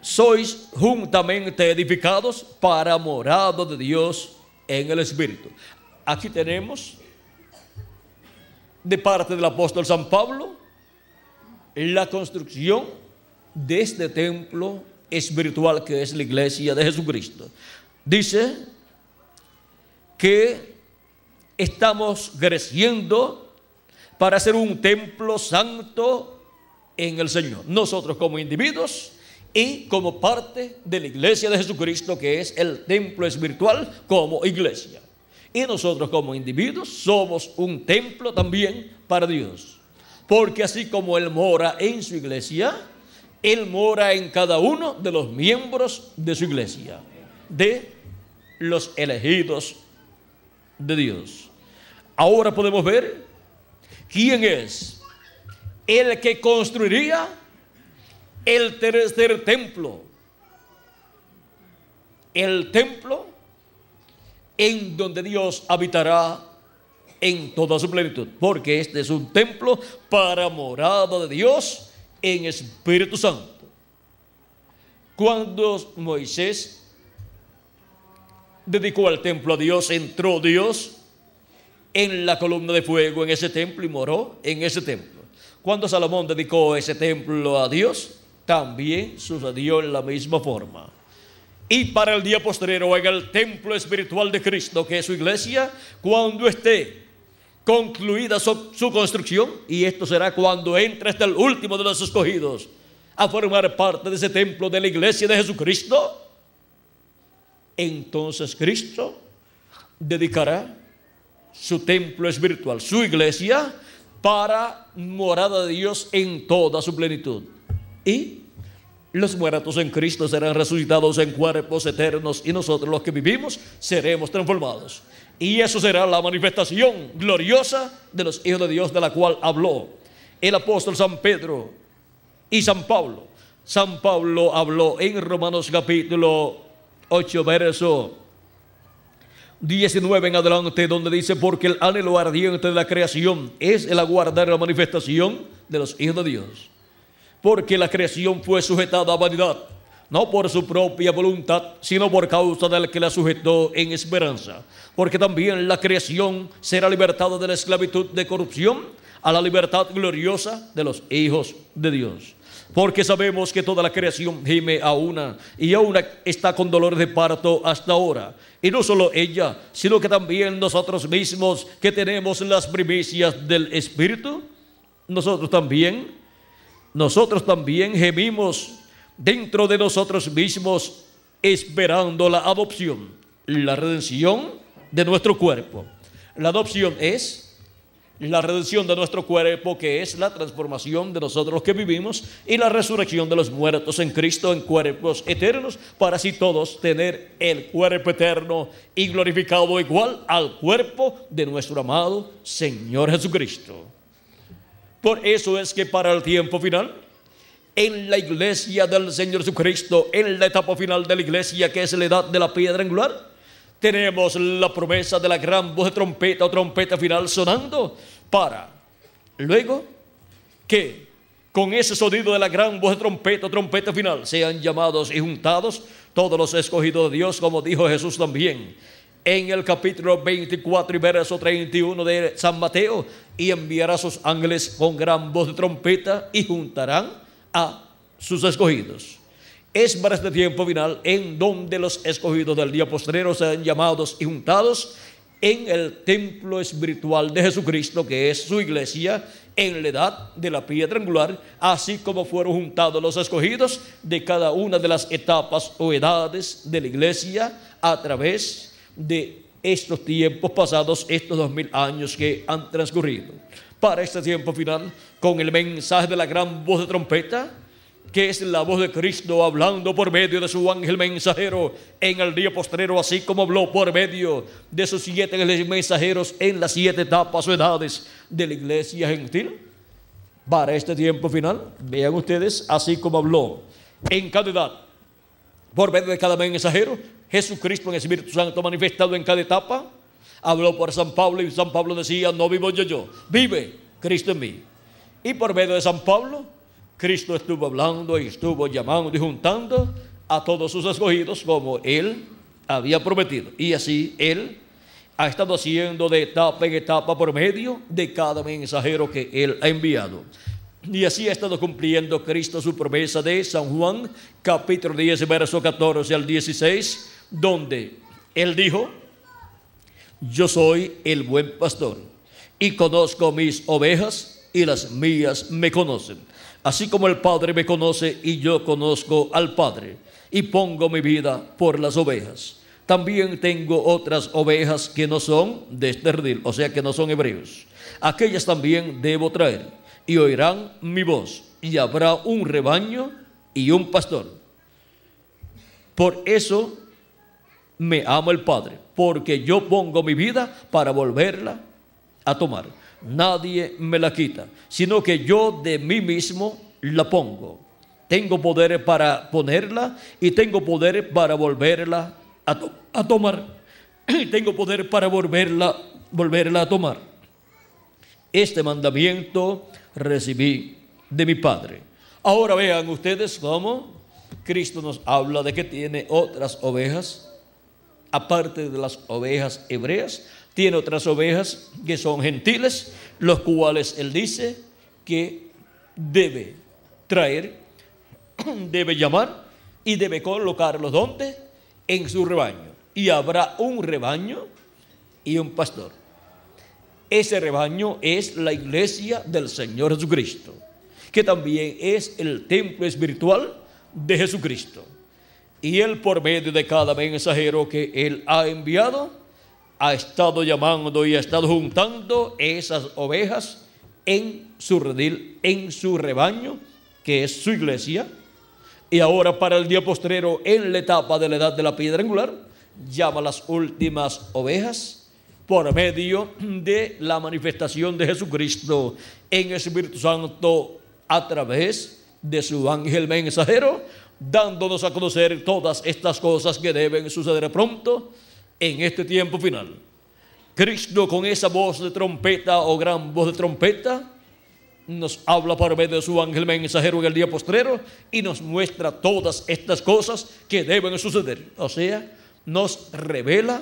sois juntamente edificados para morado de Dios en el Espíritu. Aquí tenemos de parte del apóstol San Pablo la construcción de este templo espiritual que es la iglesia de Jesucristo. Dice que estamos creciendo para ser un templo santo en el Señor. Nosotros como individuos y como parte de la iglesia de Jesucristo, que es el templo espiritual como iglesia. Y nosotros como individuos somos un templo también para Dios. Porque así como Él mora en su iglesia, Él mora en cada uno de los miembros de su iglesia, de los elegidos de Dios. Ahora podemos ver quién es el que construiría el tercer templo. El templo en donde Dios habitará en toda su plenitud. Porque este es un templo para morada de Dios en Espíritu Santo. Cuando Moisés dedicó al templo a Dios, entró Dios en la columna de fuego en ese templo y moró en ese templo. Cuando Salomón dedicó ese templo a Dios, también sucedió en la misma forma. Y para el día postrero, en el templo espiritual de Cristo, que es su iglesia, cuando esté concluida su construcción, y esto será cuando entre hasta el último de los escogidos a formar parte de ese templo de la iglesia de Jesucristo, entonces Cristo dedicará su templo espiritual, su iglesia, para morada de Dios en toda su plenitud. Y los muertos en Cristo serán resucitados en cuerpos eternos y nosotros los que vivimos seremos transformados. Y eso será la manifestación gloriosa de los hijos de Dios de la cual habló el apóstol San Pedro y San Pablo. San Pablo habló en Romanos capítulo 8, verso 19 en adelante, donde dice, porque el anhelo ardiente de la creación es el aguardar la manifestación de los hijos de Dios porque la creación fue sujetada a vanidad, no por su propia voluntad, sino por causa del que la sujetó en esperanza, porque también la creación será libertada de la esclavitud de corrupción a la libertad gloriosa de los hijos de Dios. Porque sabemos que toda la creación gime a una y a una está con dolor de parto hasta ahora. Y no solo ella, sino que también nosotros mismos que tenemos las primicias del Espíritu, nosotros también nosotros también gemimos dentro de nosotros mismos esperando la adopción, la redención de nuestro cuerpo. La adopción es la redención de nuestro cuerpo, que es la transformación de nosotros que vivimos, y la resurrección de los muertos en Cristo en cuerpos eternos, para así todos tener el cuerpo eterno y glorificado igual al cuerpo de nuestro amado Señor Jesucristo. Por eso es que para el tiempo final, en la iglesia del Señor Jesucristo, en la etapa final de la iglesia, que es la edad de la piedra angular, tenemos la promesa de la gran voz de trompeta o trompeta final sonando para luego que con ese sonido de la gran voz de trompeta o trompeta final sean llamados y juntados todos los escogidos de Dios, como dijo Jesús también en el capítulo 24 y verso 31 de San Mateo, y enviará a sus ángeles con gran voz de trompeta y juntarán a sus escogidos. Es para este tiempo final en donde los escogidos del día postrero serán llamados y juntados en el templo espiritual de Jesucristo, que es su iglesia, en la edad de la piedra angular, así como fueron juntados los escogidos de cada una de las etapas o edades de la iglesia a través de estos tiempos pasados, estos dos mil años que han transcurrido. Para este tiempo final, con el mensaje de la gran voz de trompeta, que es la voz de Cristo hablando por medio de su ángel mensajero en el día postrero, así como habló por medio de sus siete mensajeros en las siete etapas o edades de la iglesia gentil. Para este tiempo final, vean ustedes, así como habló en cada edad, por medio de cada mensajero, Jesucristo en el Espíritu Santo manifestado en cada etapa. Habló por San Pablo y San Pablo decía, no vivo yo yo, vive Cristo en mí. Y por medio de San Pablo, Cristo estuvo hablando y estuvo llamando y juntando a todos sus escogidos como él había prometido. Y así él ha estado haciendo de etapa en etapa por medio de cada mensajero que él ha enviado. Y así ha estado cumpliendo Cristo su promesa de San Juan, capítulo 10, verso 14 al 16 donde él dijo, yo soy el buen pastor y conozco mis ovejas y las mías me conocen. Así como el Padre me conoce y yo conozco al Padre y pongo mi vida por las ovejas. También tengo otras ovejas que no son de este redil, o sea que no son hebreos. Aquellas también debo traer y oirán mi voz y habrá un rebaño y un pastor. Por eso me ama el Padre, porque yo pongo mi vida para volverla a tomar. Nadie me la quita, sino que yo de mí mismo la pongo. Tengo poder para ponerla y tengo poder para volverla a, tomar. tengo poder para volverla, volverla a tomar. Este mandamiento recibí de mi Padre. Ahora vean ustedes cómo Cristo nos habla de que tiene otras ovejas aparte de las ovejas hebreas, tiene otras ovejas que son gentiles, los cuales él dice que debe traer, debe llamar y debe colocarlos donde? En su rebaño. Y habrá un rebaño y un pastor. Ese rebaño es la iglesia del Señor Jesucristo, que también es el templo espiritual de Jesucristo y Él por medio de cada mensajero que Él ha enviado, ha estado llamando y ha estado juntando esas ovejas en su redil, en su rebaño, que es su iglesia. Y ahora para el día postrero, en la etapa de la edad de la piedra angular, llama las últimas ovejas por medio de la manifestación de Jesucristo en el Espíritu Santo a través de su ángel mensajero dándonos a conocer todas estas cosas que deben suceder pronto en este tiempo final. Cristo con esa voz de trompeta o gran voz de trompeta nos habla por medio de su ángel mensajero en el día postrero y nos muestra todas estas cosas que deben suceder. O sea, nos revela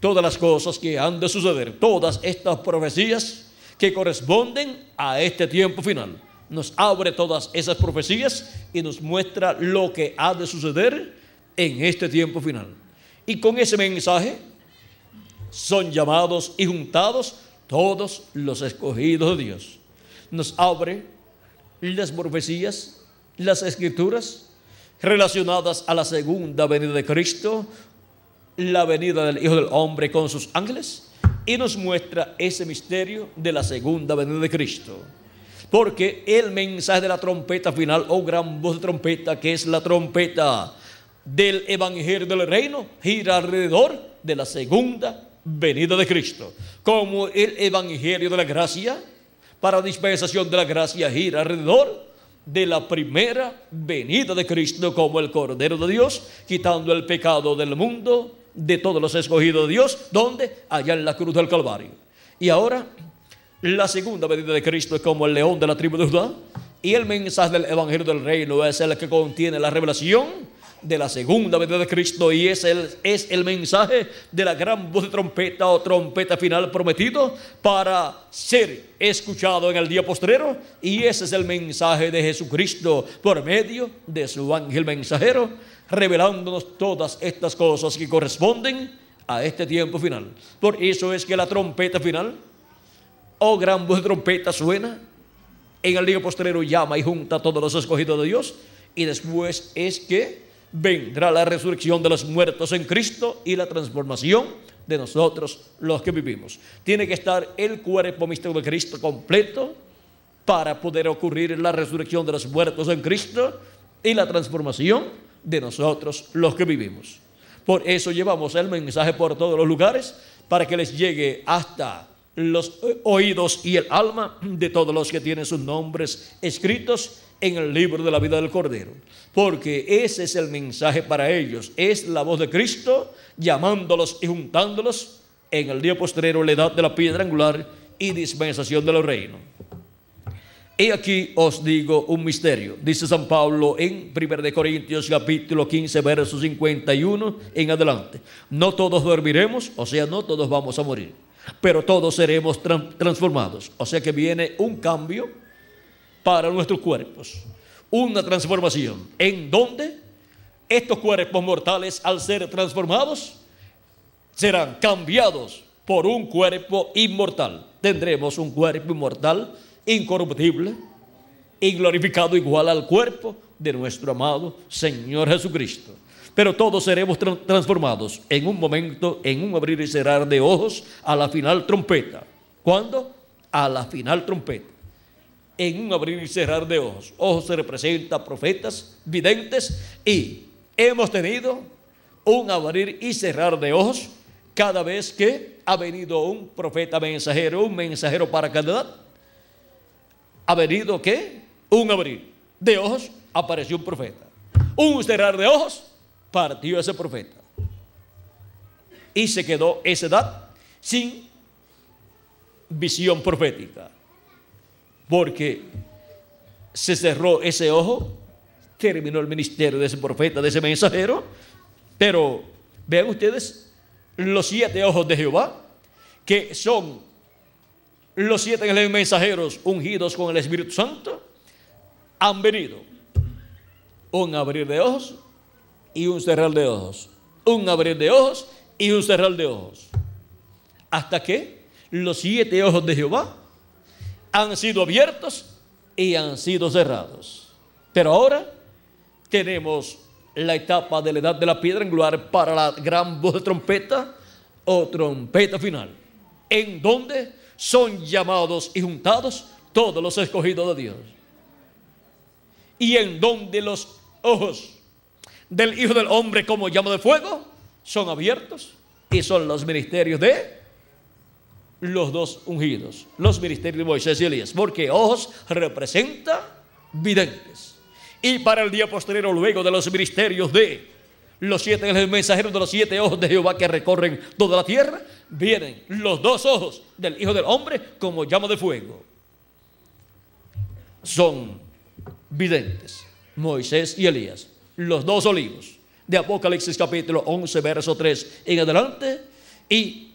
todas las cosas que han de suceder, todas estas profecías que corresponden a este tiempo final nos abre todas esas profecías y nos muestra lo que ha de suceder en este tiempo final. Y con ese mensaje son llamados y juntados todos los escogidos de Dios. Nos abre las profecías, las escrituras relacionadas a la segunda venida de Cristo, la venida del Hijo del Hombre con sus ángeles, y nos muestra ese misterio de la segunda venida de Cristo porque el mensaje de la trompeta final o oh gran voz de trompeta, que es la trompeta del Evangelio del Reino, gira alrededor de la segunda venida de Cristo. Como el Evangelio de la Gracia, para dispensación de la gracia, gira alrededor de la primera venida de Cristo como el Cordero de Dios, quitando el pecado del mundo, de todos los escogidos de Dios, donde allá en la cruz del Calvario. Y ahora la segunda medida de Cristo es como el león de la tribu de Judá. Y el mensaje del Evangelio del Reino es el que contiene la revelación de la segunda medida de Cristo y es el, es el mensaje de la gran voz de trompeta o trompeta final prometido para ser escuchado en el día postrero y ese es el mensaje de Jesucristo por medio de su ángel mensajero revelándonos todas estas cosas que corresponden a este tiempo final. Por eso es que la trompeta final Oh, gran trompeta suena. En el día postrero llama y junta a todos los escogidos de Dios. Y después es que vendrá la resurrección de los muertos en Cristo y la transformación de nosotros los que vivimos. Tiene que estar el cuerpo místico de Cristo completo para poder ocurrir la resurrección de los muertos en Cristo y la transformación de nosotros los que vivimos. Por eso llevamos el mensaje por todos los lugares para que les llegue hasta los oídos y el alma de todos los que tienen sus nombres escritos en el libro de la vida del Cordero. Porque ese es el mensaje para ellos. Es la voz de Cristo llamándolos y juntándolos en el día postrero, la edad de la piedra angular y dispensación de los reinos. He aquí os digo un misterio, dice San Pablo en 1 Corintios capítulo 15, verso 51 en adelante. No todos dormiremos, o sea, no todos vamos a morir pero todos seremos transformados. O sea que viene un cambio para nuestros cuerpos, una transformación. ¿En donde Estos cuerpos mortales, al ser transformados, serán cambiados por un cuerpo inmortal. Tendremos un cuerpo inmortal, incorruptible y glorificado igual al cuerpo de nuestro amado Señor Jesucristo pero todos seremos transformados en un momento, en un abrir y cerrar de ojos, a la final trompeta. ¿Cuándo? A la final trompeta. En un abrir y cerrar de ojos. Ojos se representa profetas, videntes, y hemos tenido un abrir y cerrar de ojos cada vez que ha venido un profeta mensajero, un mensajero para Canadá. ha venido qué? Un abrir de ojos apareció un profeta. Un cerrar de ojos partió ese profeta. Y se quedó esa edad sin visión profética. Porque se cerró ese ojo, terminó el ministerio de ese profeta, de ese mensajero. Pero vean ustedes los siete ojos de Jehová, que son los siete mensajeros ungidos con el Espíritu Santo, han venido un abrir de ojos, y un cerral de ojos. Un abrir de ojos y un cerral de ojos. Hasta que los siete ojos de Jehová han sido abiertos y han sido cerrados. Pero ahora tenemos la etapa de la edad de la piedra angular para la gran voz de trompeta o trompeta final, en donde son llamados y juntados todos los escogidos de Dios. Y en donde los ojos del Hijo del Hombre como llama de fuego son abiertos y son los ministerios de los dos ungidos, los ministerios de Moisés y Elías, porque ojos representa videntes. Y para el día posterior, luego de los ministerios de los siete mensajeros de los siete ojos de Jehová que recorren toda la tierra, vienen los dos ojos del Hijo del Hombre como llama de fuego. Son videntes, Moisés y Elías los dos olivos de Apocalipsis capítulo 11, verso 3 en adelante, y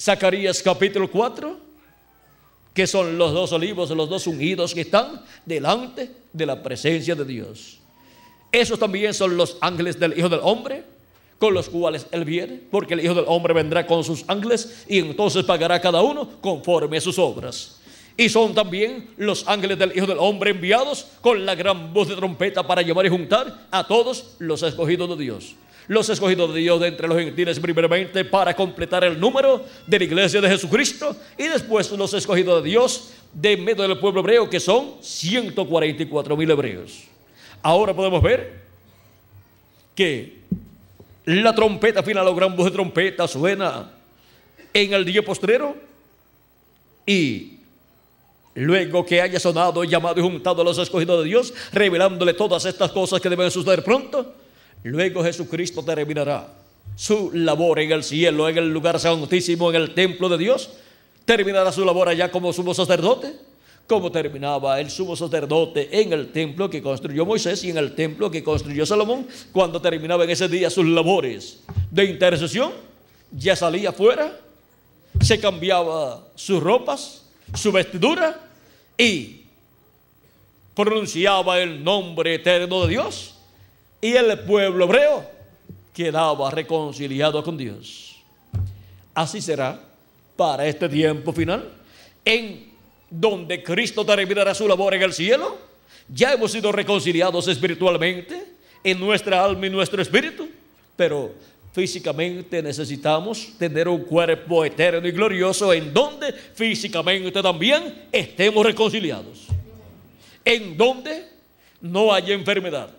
Zacarías capítulo 4, que son los dos olivos, los dos ungidos que están delante de la presencia de Dios. Esos también son los ángeles del Hijo del Hombre, con los cuales Él viene, porque el Hijo del Hombre vendrá con sus ángeles y entonces pagará cada uno conforme a sus obras. Y son también los ángeles del Hijo del Hombre enviados con la gran voz de trompeta para llevar y juntar a todos los escogidos de Dios. Los escogidos de Dios de entre los gentiles primeramente para completar el número de la iglesia de Jesucristo y después los escogidos de Dios de medio del pueblo hebreo que son 144 mil hebreos. Ahora podemos ver que la trompeta final la gran voz de trompeta suena en el día postrero y Luego que haya sonado, llamado y juntado a los escogidos de Dios, revelándole todas estas cosas que deben suceder pronto, luego Jesucristo terminará su labor en el cielo, en el lugar santísimo, en el templo de Dios. Terminará su labor allá como sumo sacerdote, como terminaba el sumo sacerdote en el templo que construyó Moisés y en el templo que construyó Salomón, cuando terminaba en ese día sus labores de intercesión, ya salía afuera, se cambiaba sus ropas su vestidura y pronunciaba el nombre eterno de Dios y el pueblo hebreo quedaba reconciliado con Dios. Así será para este tiempo final, en donde Cristo terminará su labor en el cielo. Ya hemos sido reconciliados espiritualmente en nuestra alma y nuestro espíritu, pero Físicamente necesitamos tener un cuerpo eterno y glorioso en donde físicamente también estemos reconciliados. En donde no haya enfermedad,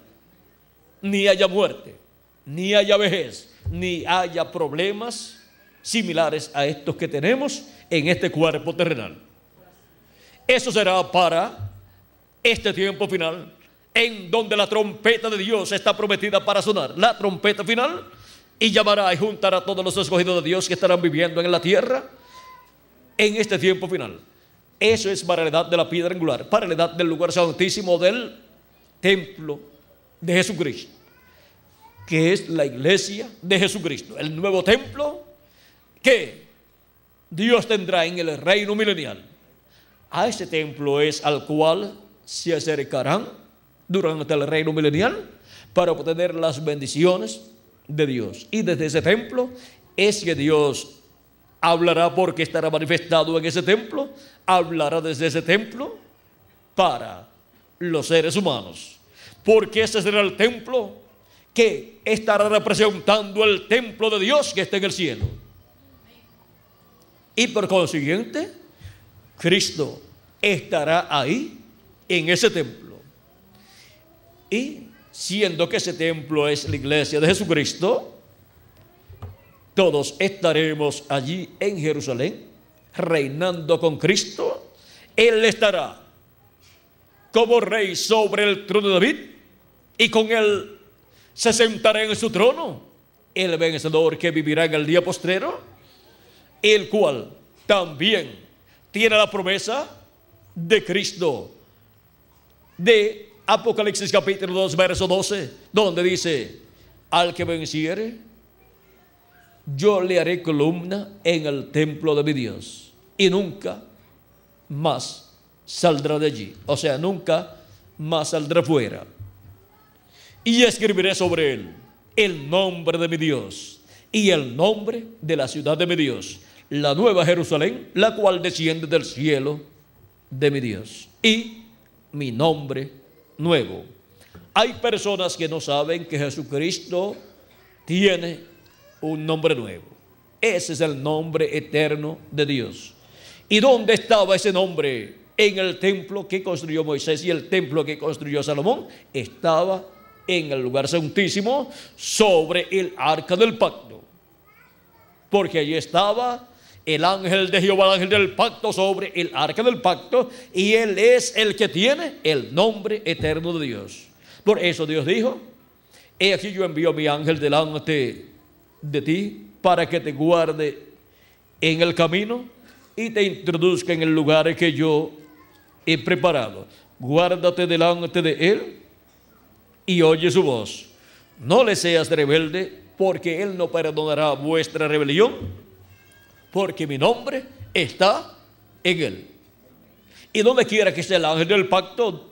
ni haya muerte, ni haya vejez, ni haya problemas similares a estos que tenemos en este cuerpo terrenal. Eso será para este tiempo final, en donde la trompeta de Dios está prometida para sonar. La trompeta final y llamará y juntará a todos los escogidos de Dios que estarán viviendo en la tierra en este tiempo final. Eso es para la edad de la piedra angular, para la edad del lugar santísimo del templo de Jesucristo, que es la iglesia de Jesucristo, el nuevo templo que Dios tendrá en el reino milenial. A este templo es al cual se acercarán durante el reino milenial para obtener las bendiciones de Dios. Y desde ese templo es que Dios hablará porque estará manifestado en ese templo, hablará desde ese templo para los seres humanos. Porque ese será el templo que estará representando el templo de Dios que está en el cielo. Y por consiguiente, Cristo estará ahí en ese templo. Y siendo que ese templo es la iglesia de Jesucristo, todos estaremos allí en Jerusalén, reinando con Cristo. Él estará como rey sobre el trono de David y con él se sentará en su trono el vencedor que vivirá en el día postrero, el cual también tiene la promesa de Cristo de Apocalipsis capítulo 2, verso 12, donde dice, al que venciere, yo le haré columna en el templo de mi Dios y nunca más saldrá de allí. O sea, nunca más saldrá fuera. Y escribiré sobre él el nombre de mi Dios y el nombre de la ciudad de mi Dios, la nueva Jerusalén, la cual desciende del cielo de mi Dios. Y mi nombre nuevo. Hay personas que no saben que Jesucristo tiene un nombre nuevo. Ese es el nombre eterno de Dios. ¿Y dónde estaba ese nombre? En el templo que construyó Moisés y el templo que construyó Salomón estaba en el lugar santísimo sobre el arca del pacto. Porque allí estaba el ángel de Jehová, el ángel del pacto sobre el arca del pacto, y él es el que tiene el nombre eterno de Dios. Por eso Dios dijo, he aquí yo envío a mi ángel delante de ti para que te guarde en el camino y te introduzca en el lugar que yo he preparado. Guárdate delante de él y oye su voz. No le seas rebelde porque él no perdonará vuestra rebelión porque mi nombre está en él. Y donde quiera que esté el ángel del pacto,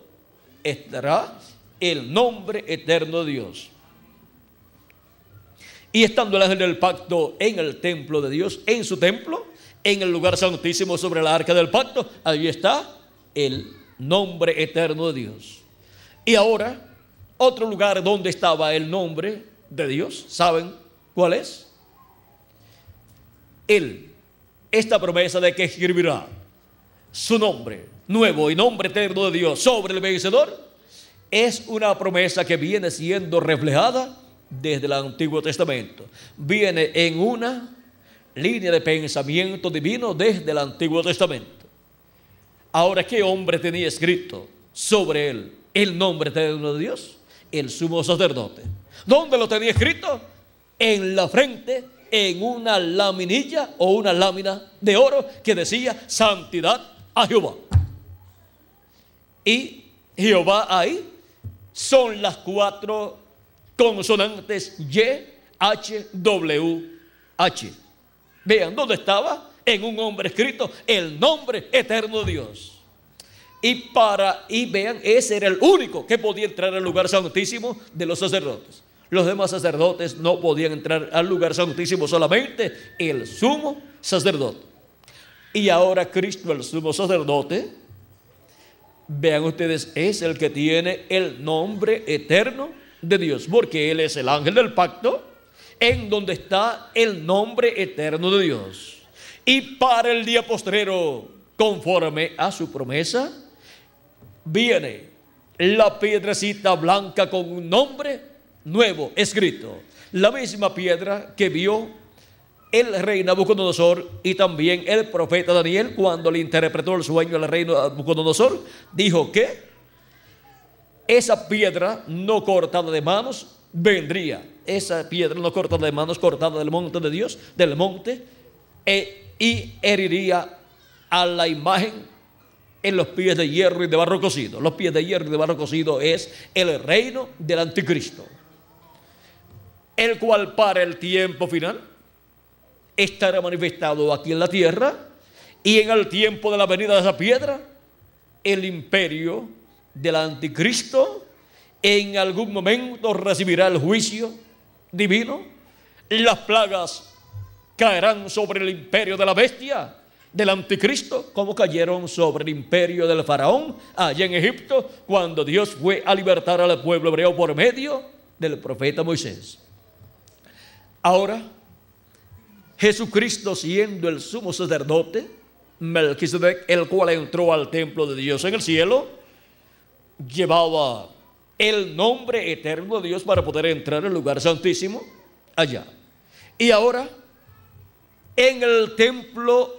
estará el nombre eterno de Dios. Y estando el ángel del pacto en el templo de Dios, en su templo, en el lugar santísimo sobre la arca del pacto, allí está el nombre eterno de Dios. Y ahora, otro lugar donde estaba el nombre de Dios, ¿saben cuál es? El esta promesa de que escribirá su nombre nuevo y nombre eterno de Dios sobre el vencedor es una promesa que viene siendo reflejada desde el Antiguo Testamento. Viene en una línea de pensamiento divino desde el Antiguo Testamento. Ahora, ¿qué hombre tenía escrito sobre él el nombre eterno de Dios? El sumo sacerdote. ¿Dónde lo tenía escrito? En la frente en una laminilla o una lámina de oro que decía santidad a Jehová. Y Jehová ahí son las cuatro consonantes Y, H, W, H. Vean, ¿dónde estaba? En un hombre escrito el nombre eterno Dios. Y para, y vean, ese era el único que podía entrar al lugar santísimo de los sacerdotes. Los demás sacerdotes no podían entrar al lugar santísimo, solamente el sumo sacerdote. Y ahora Cristo, el sumo sacerdote, vean ustedes, es el que tiene el nombre eterno de Dios, porque Él es el ángel del pacto, en donde está el nombre eterno de Dios. Y para el día postrero, conforme a su promesa, viene la piedrecita blanca con un nombre nuevo escrito. La misma piedra que vio el rey Nabucodonosor y también el profeta Daniel cuando le interpretó el sueño al rey Nabucodonosor, dijo que esa piedra no cortada de manos vendría. Esa piedra no cortada de manos, cortada del monte de Dios, del monte, e, y heriría a la imagen en los pies de hierro y de barro cocido. Los pies de hierro y de barro cocido es el reino del anticristo el cual para el tiempo final estará manifestado aquí en la tierra y en el tiempo de la venida de esa piedra, el imperio del anticristo en algún momento recibirá el juicio divino, y las plagas caerán sobre el imperio de la bestia, del anticristo, como cayeron sobre el imperio del faraón allá en Egipto, cuando Dios fue a libertar al pueblo hebreo por medio del profeta Moisés. Ahora, Jesucristo siendo el sumo sacerdote, Melquisedec, el cual entró al templo de Dios en el cielo, llevaba el nombre eterno de Dios para poder entrar el lugar santísimo allá. Y ahora, en el templo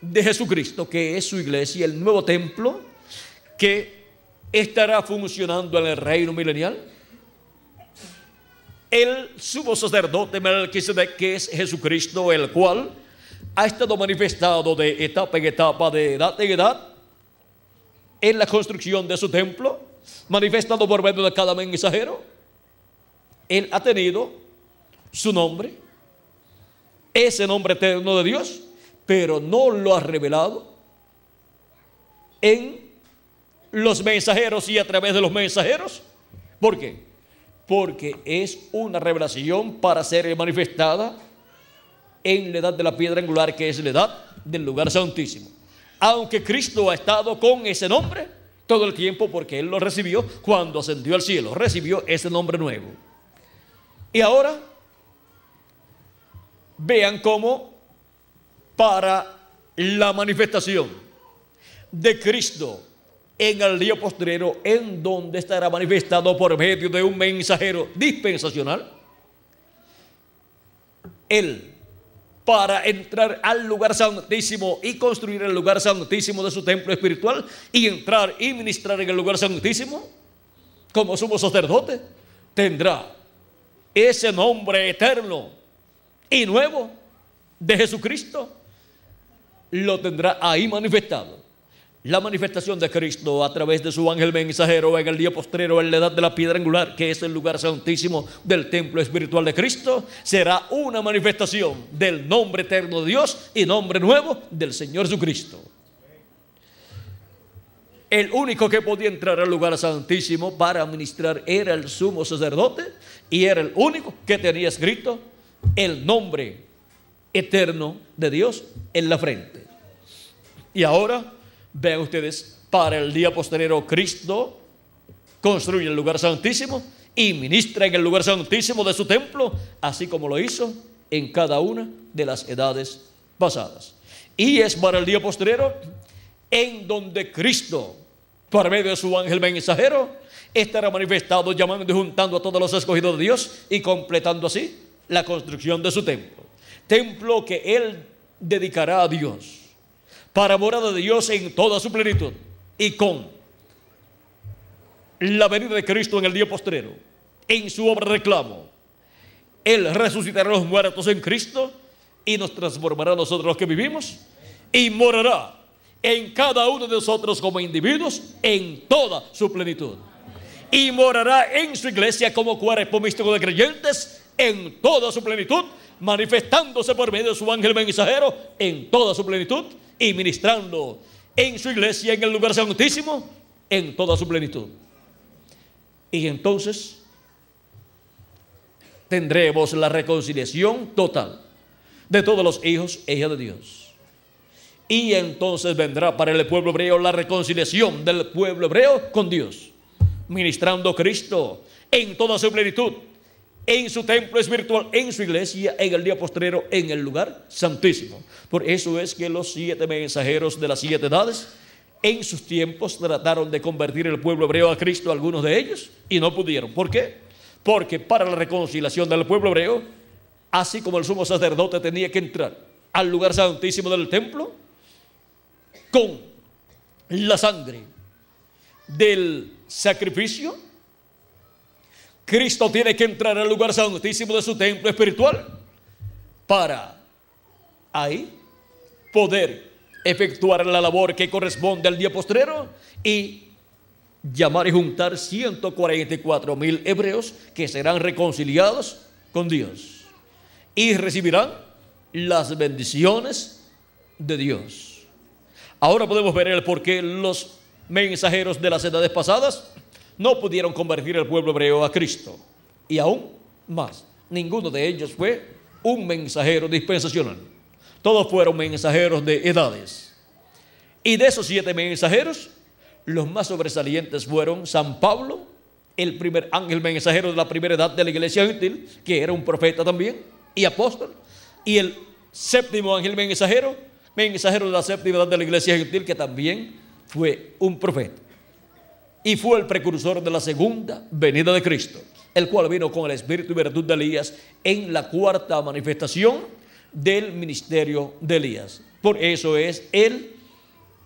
de Jesucristo, que es su iglesia, el nuevo templo, que estará funcionando en el reino milenial, el sumo sacerdote que es Jesucristo, el cual ha estado manifestado de etapa en etapa, de edad en edad, en la construcción de su templo, manifestado por medio de cada mensajero. Él ha tenido su nombre, ese nombre eterno de Dios, pero no lo ha revelado en los mensajeros y a través de los mensajeros. ¿Por qué? porque es una revelación para ser manifestada en la edad de la piedra angular, que es la edad del lugar santísimo. Aunque Cristo ha estado con ese nombre todo el tiempo, porque Él lo recibió cuando ascendió al cielo, recibió ese nombre nuevo. Y ahora, vean cómo para la manifestación de Cristo en el día postrero, en donde estará manifestado por medio de un mensajero dispensacional. Él, para entrar al lugar santísimo y construir el lugar santísimo de su templo espiritual y entrar y ministrar en el lugar santísimo, como sumo sacerdote, tendrá ese nombre eterno y nuevo de Jesucristo, lo tendrá ahí manifestado la manifestación de Cristo a través de su ángel mensajero en el día postrero en la edad de la piedra angular, que es el lugar santísimo del templo espiritual de Cristo, será una manifestación del nombre eterno de Dios y nombre nuevo del Señor Jesucristo. El único que podía entrar al lugar santísimo para ministrar era el sumo sacerdote y era el único que tenía escrito el nombre eterno de Dios en la frente. Y ahora Vean ustedes, para el día posterior Cristo construye el lugar santísimo y ministra en el lugar santísimo de su templo, así como lo hizo en cada una de las edades pasadas. Y es para el día posterior en donde Cristo, por medio de su ángel mensajero, estará manifestado llamando y juntando a todos los escogidos de Dios y completando así la construcción de su templo. Templo que Él dedicará a Dios para morada de Dios en toda su plenitud y con la venida de Cristo en el día postrero, en su obra de reclamo. Él resucitará a los muertos en Cristo y nos transformará a nosotros los que vivimos y morará en cada uno de nosotros como individuos en toda su plenitud. Y morará en su iglesia como cuerpo místico de creyentes en toda su plenitud, manifestándose por medio de su ángel mensajero en toda su plenitud y ministrando en su iglesia, en el lugar santísimo, en toda su plenitud. Y entonces tendremos la reconciliación total de todos los hijos e de Dios. Y entonces vendrá para el pueblo hebreo la reconciliación del pueblo hebreo con Dios, ministrando Cristo en toda su plenitud en su templo es virtual, en su iglesia, en el día postrero, en el lugar santísimo. Por eso es que los siete mensajeros de las siete edades en sus tiempos trataron de convertir el pueblo hebreo a Cristo, algunos de ellos, y no pudieron. ¿Por qué? Porque para la reconciliación del pueblo hebreo, así como el sumo sacerdote tenía que entrar al lugar santísimo del templo, con la sangre del sacrificio, Cristo tiene que entrar al lugar santísimo de su templo espiritual para ahí poder efectuar la labor que corresponde al día postrero y llamar y juntar 144 mil hebreos que serán reconciliados con Dios y recibirán las bendiciones de Dios. Ahora podemos ver el por qué los mensajeros de las edades pasadas no pudieron convertir al pueblo hebreo a Cristo. Y aún más, ninguno de ellos fue un mensajero dispensacional. Todos fueron mensajeros de edades. Y de esos siete mensajeros, los más sobresalientes fueron San Pablo, el primer ángel mensajero de la primera edad de la iglesia gentil, que era un profeta también y apóstol, y el séptimo ángel mensajero, mensajero de la séptima edad de la iglesia gentil, que también fue un profeta y fue el precursor de la segunda venida de Cristo, el cual vino con el espíritu y virtud de Elías en la cuarta manifestación del ministerio de Elías. Por eso es el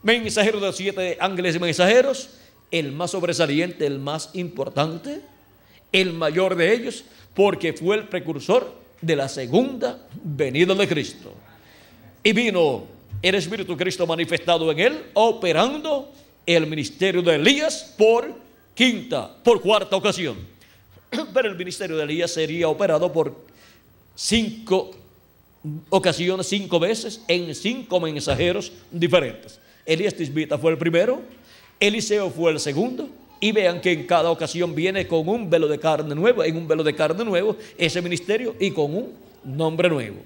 mensajero de los siete ángeles y mensajeros, el más sobresaliente, el más importante, el mayor de ellos, porque fue el precursor de la segunda venida de Cristo. Y vino el Espíritu Cristo manifestado en él, operando el ministerio de Elías por quinta, por cuarta ocasión. Pero el ministerio de Elías sería operado por cinco ocasiones, cinco veces, en cinco mensajeros diferentes. Elías Tisbita fue el primero, Eliseo fue el segundo, y vean que en cada ocasión viene con un velo de carne nuevo, en un velo de carne nuevo ese ministerio y con un nombre nuevo.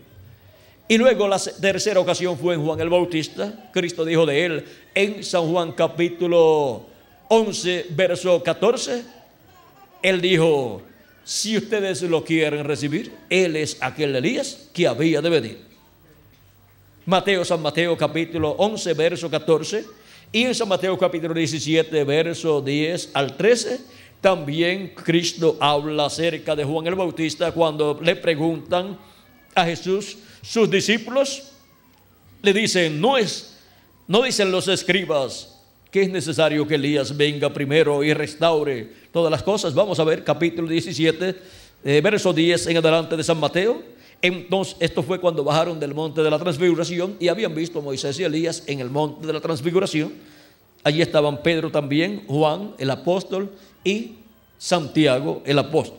Y luego la tercera ocasión fue en Juan el Bautista. Cristo dijo de él en San Juan capítulo 11, verso 14. Él dijo, si ustedes lo quieren recibir, él es aquel Elías que había de venir. Mateo, San Mateo capítulo 11, verso 14. Y en San Mateo capítulo 17, verso 10 al 13, también Cristo habla acerca de Juan el Bautista cuando le preguntan a Jesús, sus discípulos le dicen, no es, no dicen los escribas que es necesario que Elías venga primero y restaure todas las cosas. Vamos a ver capítulo 17, eh, verso 10 en adelante de San Mateo. Entonces, esto fue cuando bajaron del monte de la transfiguración y habían visto a Moisés y Elías en el monte de la transfiguración. Allí estaban Pedro también, Juan, el apóstol, y Santiago, el apóstol.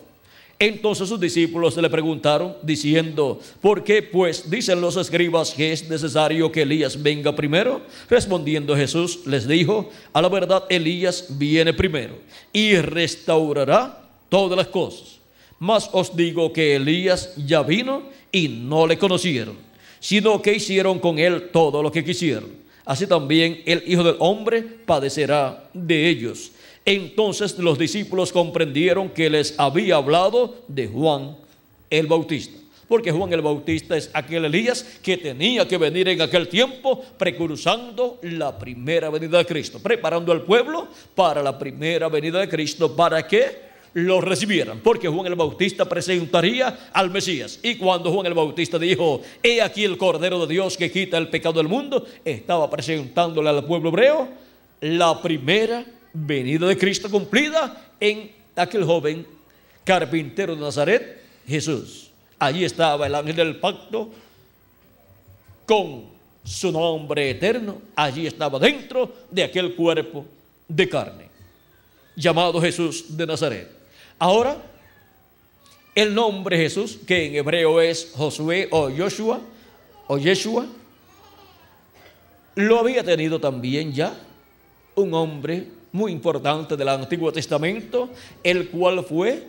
Entonces sus discípulos le preguntaron, diciendo, ¿por qué pues dicen los escribas que es necesario que Elías venga primero? Respondiendo Jesús les dijo, a la verdad Elías viene primero y restaurará todas las cosas. Mas os digo que Elías ya vino y no le conocieron, sino que hicieron con él todo lo que quisieron. Así también el Hijo del Hombre padecerá de ellos. Entonces los discípulos comprendieron que les había hablado de Juan el Bautista. Porque Juan el Bautista es aquel Elías que tenía que venir en aquel tiempo precursando la primera venida de Cristo, preparando al pueblo para la primera venida de Cristo. ¿Para que lo recibieran, porque Juan el Bautista presentaría al Mesías. Y cuando Juan el Bautista dijo, he aquí el Cordero de Dios que quita el pecado del mundo, estaba presentándole al pueblo hebreo la primera venido de Cristo cumplida en aquel joven carpintero de Nazaret, Jesús. Allí estaba el ángel del pacto con su nombre eterno. Allí estaba dentro de aquel cuerpo de carne, llamado Jesús de Nazaret. Ahora, el nombre Jesús, que en hebreo es Josué o Joshua o Yeshua, lo había tenido también ya un hombre muy importante del Antiguo Testamento, el cual fue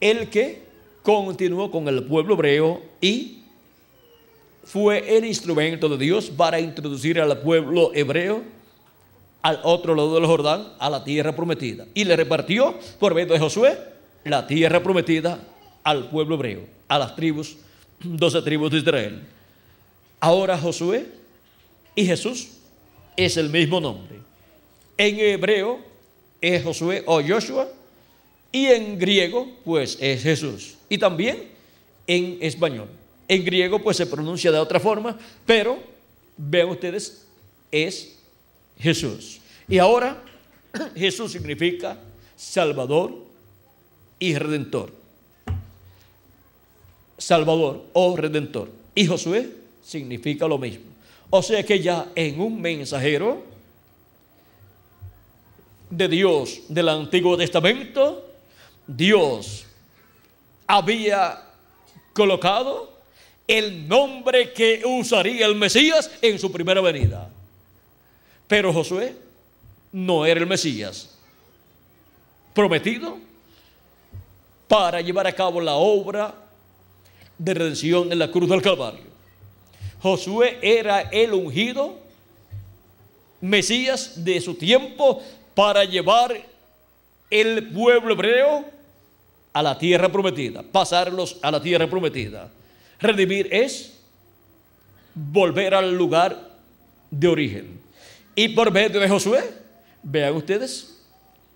el que continuó con el pueblo hebreo y fue el instrumento de Dios para introducir al pueblo hebreo al otro lado del Jordán, a la tierra prometida. Y le repartió por medio de Josué la tierra prometida al pueblo hebreo, a las tribus, 12 tribus de Israel. Ahora Josué y Jesús es el mismo nombre. En hebreo es Josué o Joshua y en griego pues es Jesús. Y también en español. En griego pues se pronuncia de otra forma, pero vean ustedes, es Jesús. Y ahora Jesús significa Salvador y Redentor. Salvador o Redentor. Y Josué significa lo mismo. O sea que ya en un mensajero de Dios del Antiguo Testamento, Dios había colocado el nombre que usaría el Mesías en su primera venida. Pero Josué no era el Mesías prometido para llevar a cabo la obra de redención en la cruz del Calvario. Josué era el ungido Mesías de su tiempo, para llevar el pueblo hebreo a la tierra prometida, pasarlos a la tierra prometida. Redimir es volver al lugar de origen. Y por medio de Josué, vean ustedes,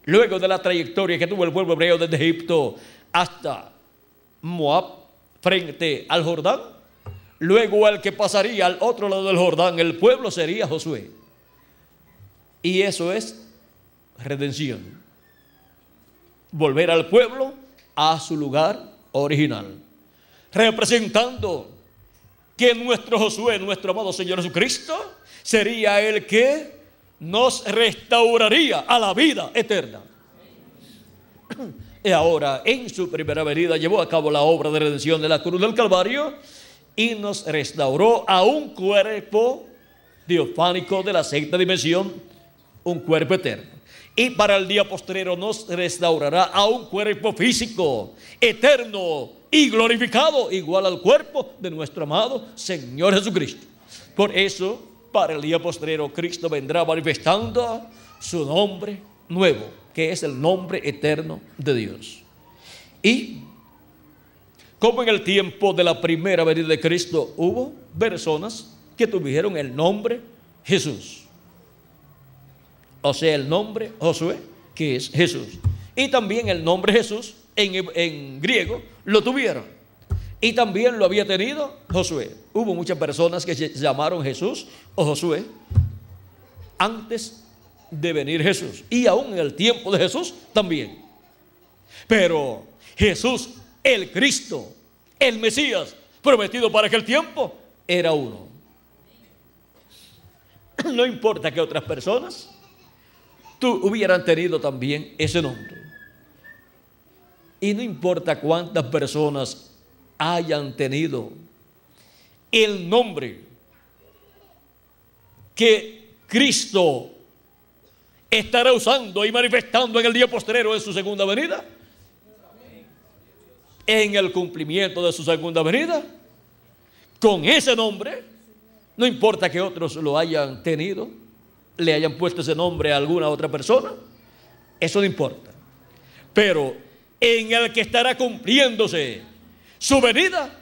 luego de la trayectoria que tuvo el pueblo hebreo desde Egipto hasta Moab, frente al Jordán, luego al que pasaría al otro lado del Jordán, el pueblo sería Josué. Y eso es redención. Volver al pueblo a su lugar original. Representando que nuestro Josué, nuestro amado Señor Jesucristo, sería el que nos restauraría a la vida eterna. Y ahora, en su primera venida, llevó a cabo la obra de redención de la cruz del Calvario y nos restauró a un cuerpo diofánico de la sexta dimensión, un cuerpo eterno y para el día postrero nos restaurará a un cuerpo físico, eterno y glorificado, igual al cuerpo de nuestro amado Señor Jesucristo. Por eso, para el día postrero, Cristo vendrá manifestando su nombre nuevo, que es el nombre eterno de Dios. Y como en el tiempo de la primera venida de Cristo hubo personas que tuvieron el nombre Jesús o sea, el nombre Josué, que es Jesús. Y también el nombre Jesús en, griego lo tuvieron. Y también lo había tenido Josué. Hubo muchas personas que se llamaron Jesús o Josué antes de venir Jesús. Y aún en el tiempo de Jesús también. Pero Jesús, el Cristo, el Mesías, prometido para aquel tiempo, era uno. No importa que otras personas hubieran tenido también ese nombre. Y no importa cuántas personas hayan tenido el nombre que Cristo estará usando y manifestando en el día postrero de su segunda venida, en el cumplimiento de su segunda venida, con ese nombre, no importa que otros lo hayan tenido, le hayan puesto ese nombre a alguna otra persona, eso no importa. Pero en el que estará cumpliéndose su venida,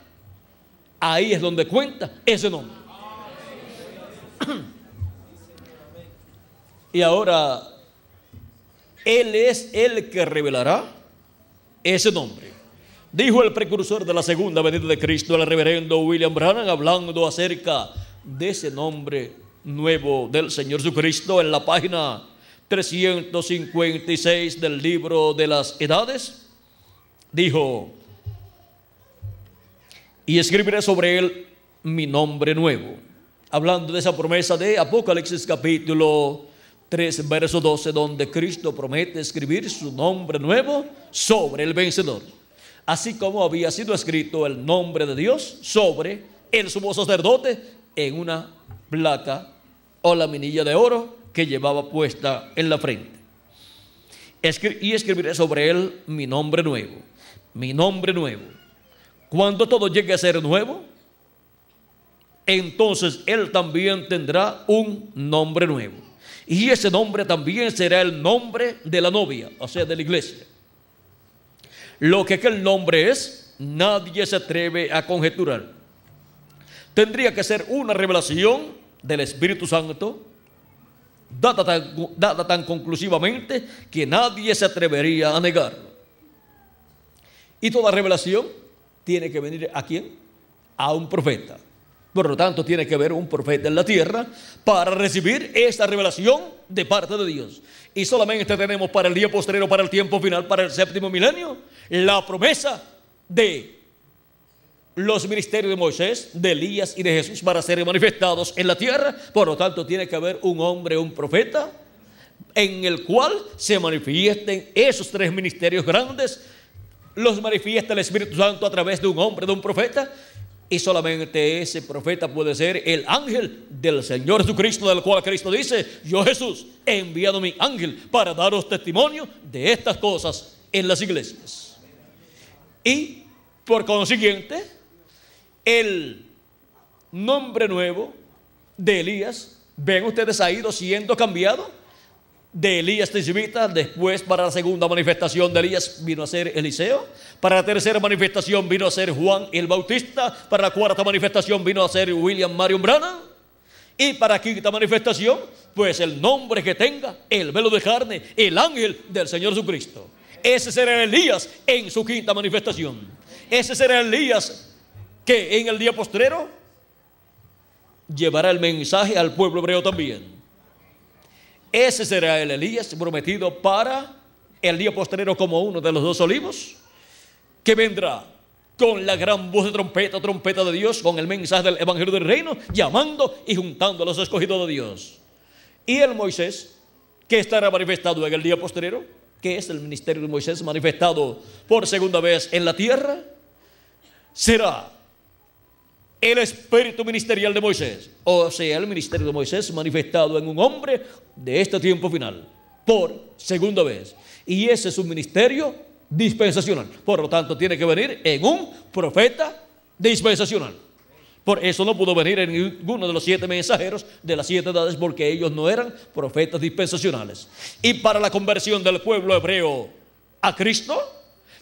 ahí es donde cuenta ese nombre. Y ahora, Él es el que revelará ese nombre. Dijo el precursor de la segunda venida de Cristo, el reverendo William Branham, hablando acerca de ese nombre nuevo del Señor Jesucristo en la página 356 del libro de las edades, dijo, y escribiré sobre él mi nombre nuevo. Hablando de esa promesa de Apocalipsis capítulo 3, verso 12, donde Cristo promete escribir su nombre nuevo sobre el vencedor. Así como había sido escrito el nombre de Dios sobre el sumo sacerdote en una placa o la minilla de oro que llevaba puesta en la frente. y escribiré sobre él mi nombre nuevo, mi nombre nuevo. Cuando todo llegue a ser nuevo, entonces él también tendrá un nombre nuevo. Y ese nombre también será el nombre de la novia, o sea, de la iglesia. Lo que aquel nombre es, nadie se atreve a conjeturar. Tendría que ser una revelación del Espíritu Santo, data tan, conclusivamente que nadie se atrevería a negarlo. Y toda revelación tiene que venir a quién? A un profeta. Por lo tanto, tiene que haber un profeta en la tierra para recibir esta revelación de parte de Dios. Y solamente tenemos para el día posterior, para el tiempo final, para el séptimo milenio, la promesa de los ministerios de Moisés, de Elías y de Jesús para ser manifestados en la tierra. Por lo tanto, tiene que haber un hombre, un profeta, en el cual se manifiesten esos tres ministerios grandes. Los manifiesta el Espíritu Santo a través de un hombre, de un profeta. Y solamente ese profeta puede ser el ángel del Señor Jesucristo, del cual Cristo dice, yo Jesús he enviado mi ángel para daros testimonio de estas cosas en las iglesias. Y por consiguiente, el nombre nuevo de Elías. ¿Ven ustedes ha ido siendo cambiado? De Elías Tishbita, después para la segunda manifestación de Elías vino a ser Eliseo, para la tercera manifestación vino a ser Juan el Bautista, para la cuarta manifestación vino a ser William Marion Brana, y para la quinta manifestación, pues el nombre que tenga, el velo de carne, el ángel del Señor Jesucristo. Ese será Elías en su quinta manifestación. Ese será Elías que en el día postrero llevará el mensaje al pueblo hebreo también. Ese será el Elías prometido para el día postrero como uno de los dos olivos, que vendrá con la gran voz de trompeta, trompeta de Dios, con el mensaje del Evangelio del Reino, llamando y juntando a los escogidos de Dios. Y el Moisés, que estará manifestado en el día postrero, que es el ministerio de Moisés manifestado por segunda vez en la tierra, será el espíritu ministerial de Moisés, o sea, el ministerio de Moisés manifestado en un hombre de este tiempo final, por segunda vez. Y ese es un ministerio dispensacional. Por lo tanto, tiene que venir en un profeta dispensacional. Por eso no pudo venir en ninguno de los siete mensajeros de las siete edades, porque ellos no eran profetas dispensacionales. Y para la conversión del pueblo hebreo a Cristo,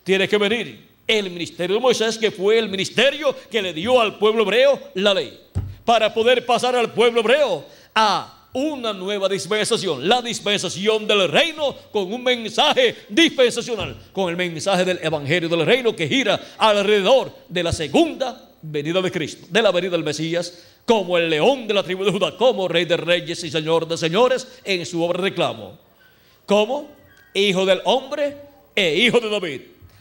tiene que venir el ministerio de Moisés, que fue el ministerio que le dio al pueblo hebreo la ley, para poder pasar al pueblo hebreo a una nueva dispensación, la dispensación del reino con un mensaje dispensacional, con el mensaje del Evangelio del Reino que gira alrededor de la segunda venida de Cristo, de la venida del Mesías, como el león de la tribu de Judá, como rey de reyes y señor de señores en su obra de reclamo, como hijo del hombre e hijo de David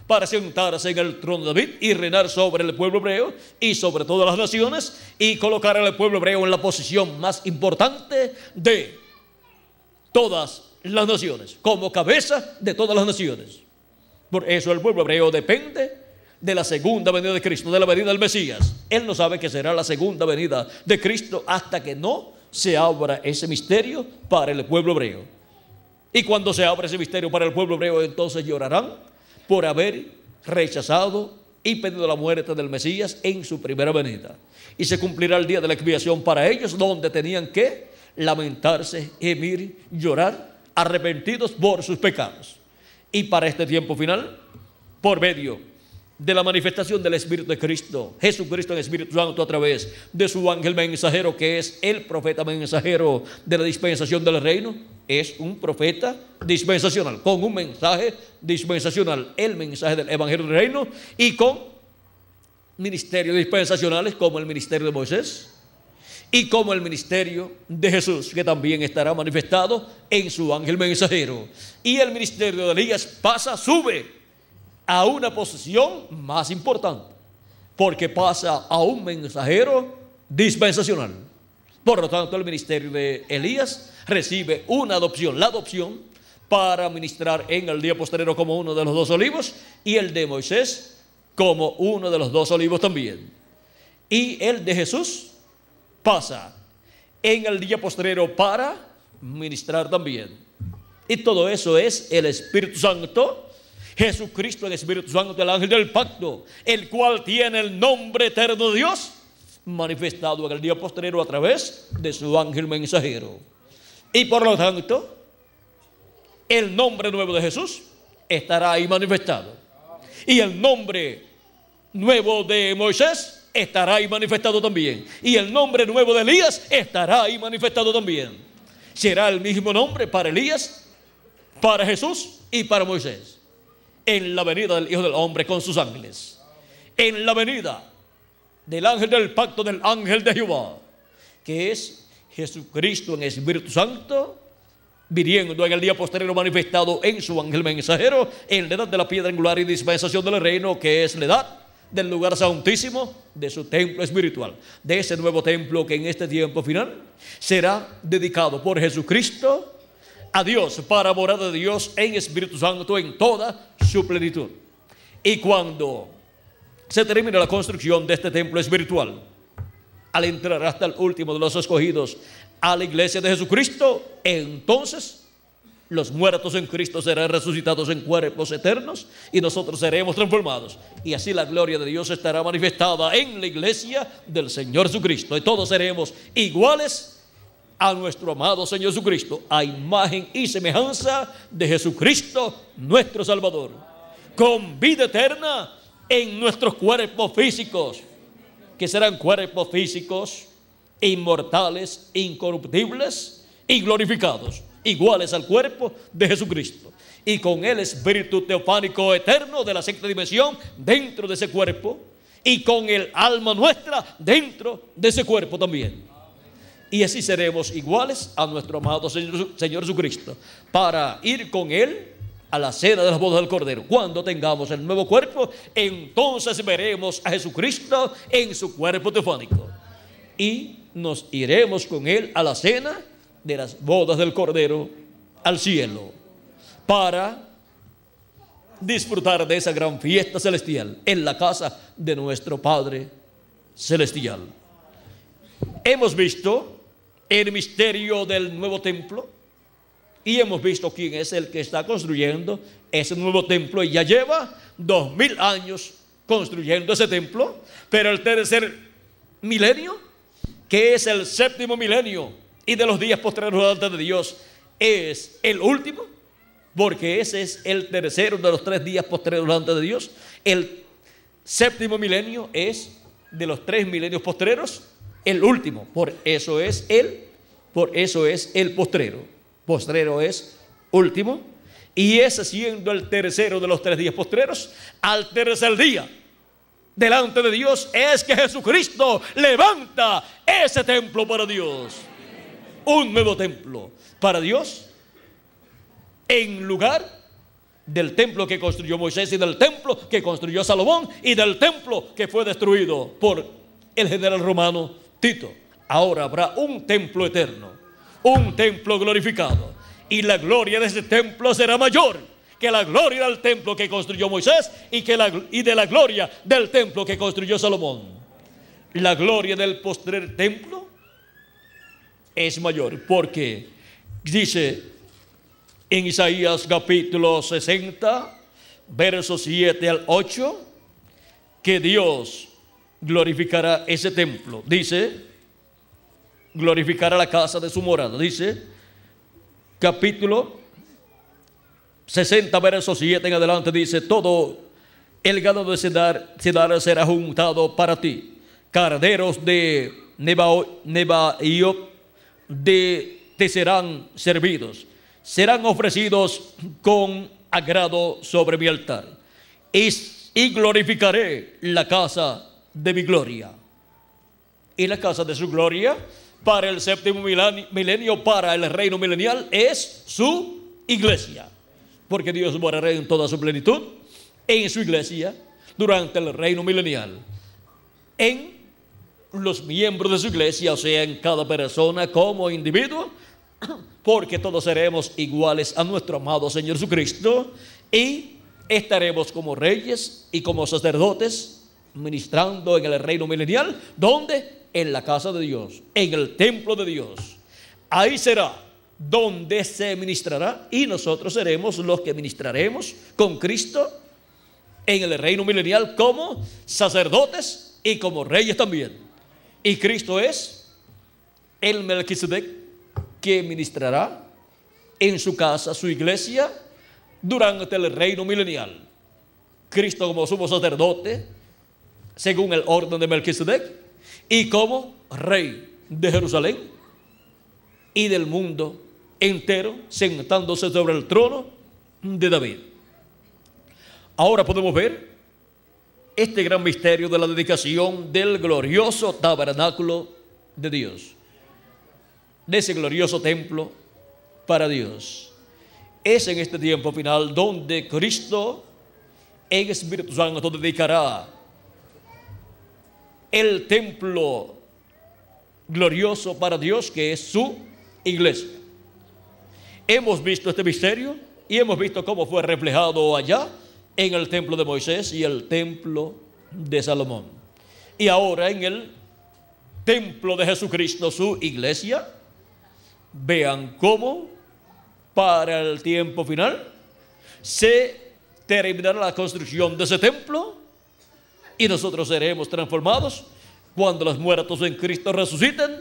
para sentarse en el trono de David y reinar sobre el pueblo hebreo y sobre todas las naciones y colocar al pueblo hebreo en la posición más importante de todas las naciones, como cabeza de todas las naciones. Por eso el pueblo hebreo depende de la segunda venida de Cristo, de la venida del Mesías. Él no sabe que será la segunda venida de Cristo hasta que no se abra ese misterio para el pueblo hebreo. Y cuando se abra ese misterio para el pueblo hebreo, entonces llorarán por haber rechazado y pedido la muerte del Mesías en su primera venida. Y se cumplirá el día de la expiación para ellos, donde tenían que lamentarse, gemir, llorar, arrepentidos por sus pecados. Y para este tiempo final, por medio de la manifestación del Espíritu de Cristo, Jesucristo en Espíritu Santo a través de su ángel mensajero que es el profeta mensajero de la dispensación del reino, es un profeta dispensacional, con un mensaje dispensacional, el mensaje del Evangelio del reino y con ministerios dispensacionales como el ministerio de Moisés y como el ministerio de Jesús, que también estará manifestado en su ángel mensajero. Y el ministerio de Elías pasa, sube a una posición más importante, porque pasa a un mensajero dispensacional. Por lo tanto, el ministerio de Elías recibe una adopción, la adopción para ministrar en el día postrero como uno de los dos olivos y el de Moisés como uno de los dos olivos también. Y el de Jesús pasa en el día postrero para ministrar también. Y todo eso es el Espíritu Santo Jesucristo el Espíritu Santo, el ángel del pacto, el cual tiene el nombre eterno de Dios, manifestado en el día posterior a través de su ángel mensajero. Y por lo tanto, el nombre nuevo de Jesús estará ahí manifestado. Y el nombre nuevo de Moisés estará ahí manifestado también. Y el nombre nuevo de Elías estará ahí manifestado también. Será el mismo nombre para Elías, para Jesús y para Moisés en la venida del Hijo del Hombre con sus ángeles. En la venida del ángel del pacto, del ángel de Jehová, que es Jesucristo en Espíritu Santo, viniendo en el día posterior manifestado en su ángel mensajero, en la edad de la piedra angular y dispensación del reino, que es la edad del lugar santísimo de su templo espiritual, de ese nuevo templo que en este tiempo final será dedicado por Jesucristo a Dios para morada de Dios en Espíritu Santo en toda su plenitud. Y cuando se termine la construcción de este templo espiritual, al entrar hasta el último de los escogidos a la iglesia de Jesucristo, entonces los muertos en Cristo serán resucitados en cuerpos eternos y nosotros seremos transformados. Y así la gloria de Dios estará manifestada en la iglesia del Señor Jesucristo. Y todos seremos iguales a nuestro amado Señor Jesucristo, a imagen y semejanza de Jesucristo, nuestro Salvador, con vida eterna en nuestros cuerpos físicos, que serán cuerpos físicos inmortales, incorruptibles y glorificados, iguales al cuerpo de Jesucristo. Y con el espíritu teofánico eterno de la sexta dimensión dentro de ese cuerpo, y con el alma nuestra dentro de ese cuerpo también y así seremos iguales a nuestro amado Señor, Jesucristo para ir con Él a la cena de las bodas del Cordero. Cuando tengamos el nuevo cuerpo, entonces veremos a Jesucristo en su cuerpo teofánico y nos iremos con Él a la cena de las bodas del Cordero al cielo para disfrutar de esa gran fiesta celestial en la casa de nuestro Padre Celestial. Hemos visto el misterio del nuevo templo. Y hemos visto quién es el que está construyendo ese nuevo templo y ya lleva dos mil años construyendo ese templo. Pero el tercer milenio, que es el séptimo milenio y de los días delante de Dios, es el último, porque ese es el tercero de los tres días delante de Dios. El séptimo milenio es de los tres milenios postreros el último. Por eso es el, por eso es el postrero. Postrero es último. Y ese siendo el tercero de los tres días postreros, al tercer día, delante de Dios, es que Jesucristo levanta ese templo para Dios. Un nuevo templo para Dios en lugar del templo que construyó Moisés y del templo que construyó Salomón y del templo que fue destruido por el general romano Tito, ahora habrá un templo eterno, un templo glorificado. Y la gloria de ese templo será mayor que la gloria del templo que construyó Moisés y, que la, y de la gloria del templo que construyó Salomón. La gloria del postrer templo es mayor porque dice en Isaías capítulo 60, versos 7 al 8, que Dios glorificará ese templo. Dice, glorificará la casa de su morada. Dice, capítulo 60, versos 7 en adelante, dice, todo el ganado de Cedar, será juntado para ti. Carderos de Nevaio, de, te serán servidos. Serán ofrecidos con agrado sobre mi altar. y, y glorificaré la casa de mi gloria. Y la casa de su gloria para el séptimo milenio, para el reino milenial, es su iglesia. Porque Dios morará en toda su plenitud en su iglesia durante el reino milenial. En los miembros de su iglesia, o sea, en cada persona como individuo, porque todos seremos iguales a nuestro amado Señor Jesucristo y estaremos como reyes y como sacerdotes ministrando en el reino milenial. ¿Dónde? En la casa de Dios, en el templo de Dios. Ahí será donde se ministrará y nosotros seremos los que ministraremos con Cristo en el reino milenial como sacerdotes y como reyes también. Y Cristo es el Melquisedec que ministrará en su casa, su iglesia, durante el reino milenial. Cristo como sumo sacerdote, según el orden de Melquisedec y como rey de Jerusalén y del mundo entero, sentándose sobre el trono de David. Ahora podemos ver este gran misterio de la dedicación del glorioso tabernáculo de Dios, de ese glorioso templo para Dios. Es en este tiempo final donde Cristo en Espíritu Santo dedicará el templo glorioso para Dios que es su iglesia. Hemos visto este misterio y hemos visto cómo fue reflejado allá en el templo de Moisés y el templo de Salomón. Y ahora en el templo de Jesucristo, su iglesia, vean cómo para el tiempo final se terminará la construcción de ese templo y nosotros seremos transformados cuando los muertos en Cristo resuciten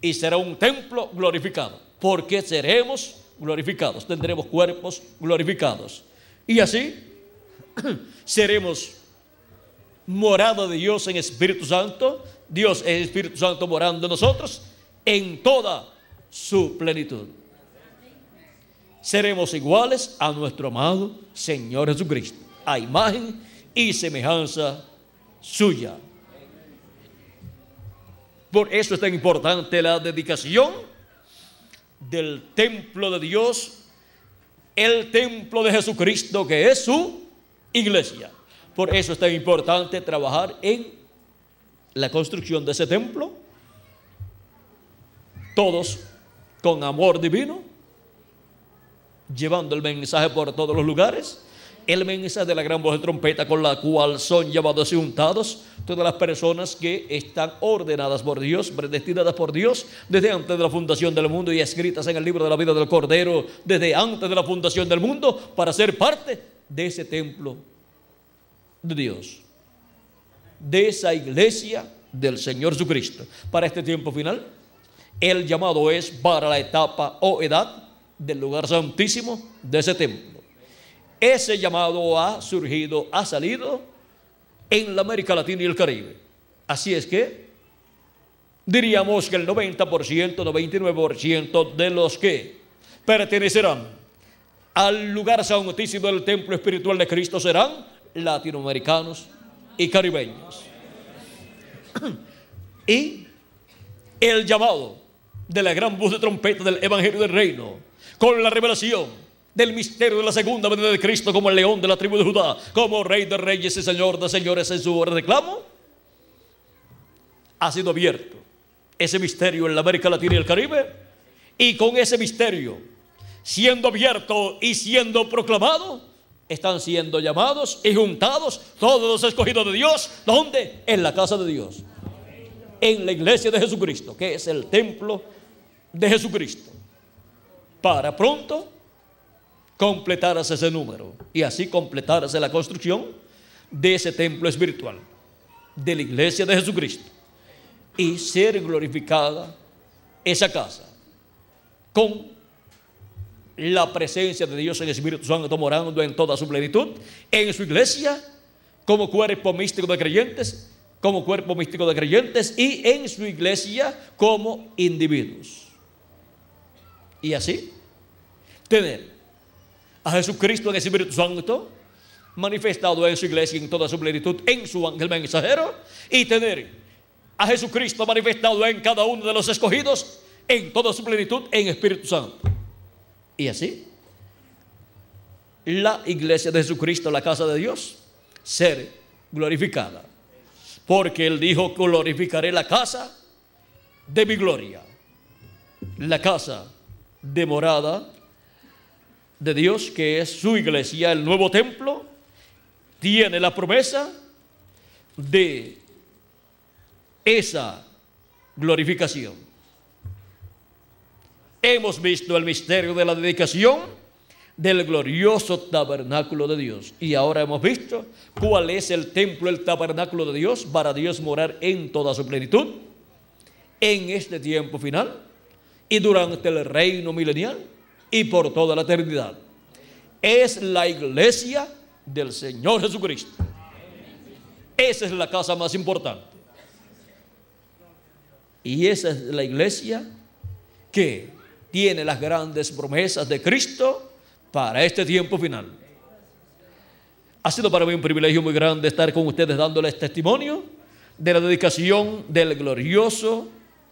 y será un templo glorificado, porque seremos glorificados, tendremos cuerpos glorificados. Y así seremos morado de Dios en Espíritu Santo, Dios en Espíritu Santo morando en nosotros en toda su plenitud. Seremos iguales a nuestro amado Señor Jesucristo, a imagen y semejanza suya. Por eso es tan importante la dedicación del templo de Dios, el templo de Jesucristo que es su iglesia. Por eso es tan importante trabajar en la construcción de ese templo, todos con amor divino, llevando el mensaje por todos los lugares el mensaje de la gran voz de trompeta con la cual son llamados y untados todas las personas que están ordenadas por Dios, predestinadas por Dios desde antes de la fundación del mundo y escritas en el libro de la vida del Cordero desde antes de la fundación del mundo para ser parte de ese templo de Dios, de esa iglesia del Señor Jesucristo. Para este tiempo final, el llamado es para la etapa o edad del lugar santísimo de ese templo. Ese llamado ha surgido, ha salido en la América Latina y el Caribe. Así es que diríamos que el 90%, 99% de los que pertenecerán al lugar santísimo del templo espiritual de Cristo serán latinoamericanos y caribeños. y el llamado de la gran voz de trompeta del Evangelio del Reino con la revelación del misterio de la segunda venida de Cristo como el león de la tribu de Judá, como rey de reyes y señor de señores en su reclamo? Ha sido abierto ese misterio en la América Latina y el Caribe y con ese misterio siendo abierto y siendo proclamado, están siendo llamados y juntados todos los escogidos de Dios. ¿Dónde? En la casa de Dios. En la iglesia de Jesucristo, que es el templo de Jesucristo. Para pronto completar ese número y así completarse la construcción de ese templo espiritual, de la iglesia de Jesucristo, y ser glorificada esa casa con la presencia de Dios en el Espíritu Santo morando en toda su plenitud, en su iglesia, como cuerpo místico de creyentes, como cuerpo místico de creyentes y en su iglesia como individuos. Y así, tener a Jesucristo en el Espíritu Santo, manifestado en su iglesia en toda su plenitud, en su ángel mensajero, y tener a Jesucristo manifestado en cada uno de los escogidos, en toda su plenitud, en Espíritu Santo. Y así, la iglesia de Jesucristo, la casa de Dios, ser glorificada. Porque Él dijo, glorificaré la casa de mi gloria, la casa de morada de Dios, que es su iglesia, el nuevo templo, tiene la promesa de esa glorificación. Hemos visto el misterio de la dedicación del glorioso tabernáculo de Dios. Y ahora hemos visto cuál es el templo, el tabernáculo de Dios para Dios morar en toda su plenitud en este tiempo final y durante el reino milenial y por toda la eternidad. Es la iglesia del Señor Jesucristo. Esa es la casa más importante. Y esa es la iglesia que tiene las grandes promesas de Cristo para este tiempo final. Ha sido para mí un privilegio muy grande estar con ustedes dándoles testimonio de la dedicación del glorioso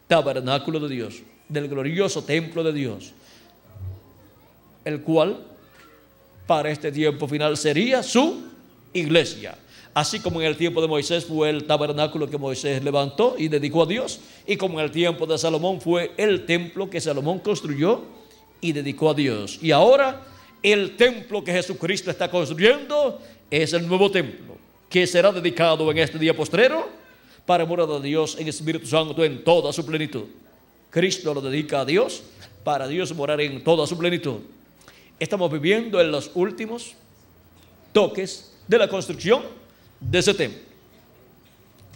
tabernáculo de Dios, del glorioso templo de Dios el cual para este tiempo final sería su iglesia. Así como en el tiempo de Moisés fue el tabernáculo que Moisés levantó y dedicó a Dios, y como en el tiempo de Salomón fue el templo que Salomón construyó y dedicó a Dios. Y ahora el templo que Jesucristo está construyendo es el nuevo templo que será dedicado en este día postrero para morar a Dios en Espíritu Santo en toda su plenitud. Cristo lo dedica a Dios para Dios morar en toda su plenitud. Estamos viviendo en los últimos toques de la construcción de ese templo,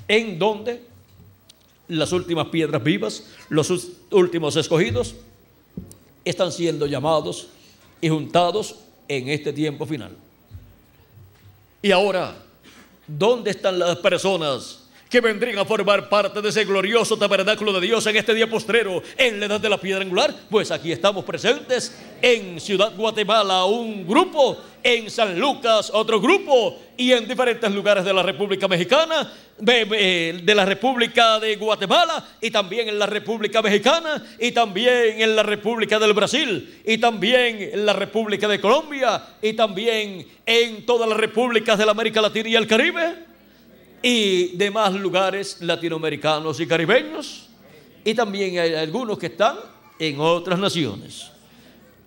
en donde las últimas piedras vivas, los últimos escogidos, están siendo llamados y juntados en este tiempo final. Y ahora, ¿dónde están las personas que vendrían a formar parte de ese glorioso tabernáculo de Dios en este día postrero, en la edad de la piedra angular, pues aquí estamos presentes en Ciudad Guatemala, un grupo, en San Lucas, otro grupo, y en diferentes lugares de la República Mexicana, de, eh, la República de Guatemala, y también en la República Mexicana, y también en la República del Brasil, y también en la República de Colombia, y también en todas las repúblicas de la América Latina y el Caribe y demás lugares latinoamericanos y caribeños. Y también hay algunos que están en otras naciones.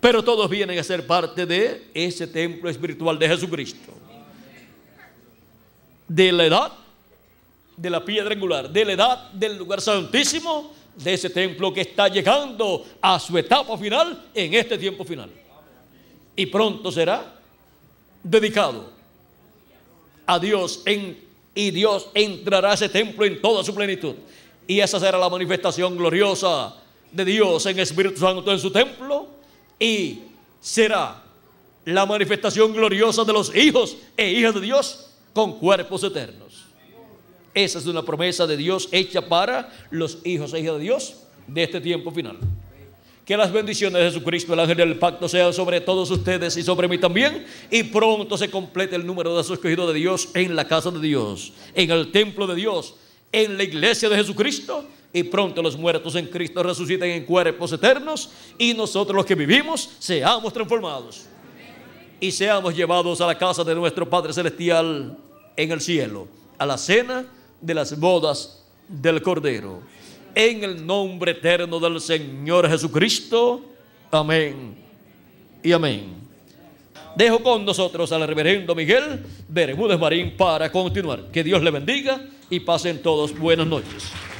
Pero todos vienen a ser parte de ese templo espiritual de Jesucristo. De la edad de la piedra angular, de la edad del lugar santísimo, de ese templo que está llegando a su etapa final en este tiempo final. Y pronto será dedicado a Dios en y Dios entrará a ese templo en toda su plenitud. Y esa será la manifestación gloriosa de Dios en Espíritu Santo en su templo y será la manifestación gloriosa de los hijos e hijas de Dios con cuerpos eternos. Esa es una promesa de Dios hecha para los hijos e hijas de Dios de este tiempo final. Que las bendiciones de Jesucristo, el ángel del pacto, sean sobre todos ustedes y sobre mí también. Y pronto se complete el número de sus escogidos de Dios en la casa de Dios, en el templo de Dios, en la iglesia de Jesucristo. Y pronto los muertos en Cristo resuciten en cuerpos eternos. Y nosotros los que vivimos seamos transformados. Y seamos llevados a la casa de nuestro Padre Celestial en el cielo. A la cena de las bodas del Cordero en el nombre eterno del Señor Jesucristo. Amén y amén. Dejo con nosotros al reverendo Miguel Bermúdez Marín para continuar. Que Dios le bendiga y pasen todos buenas noches.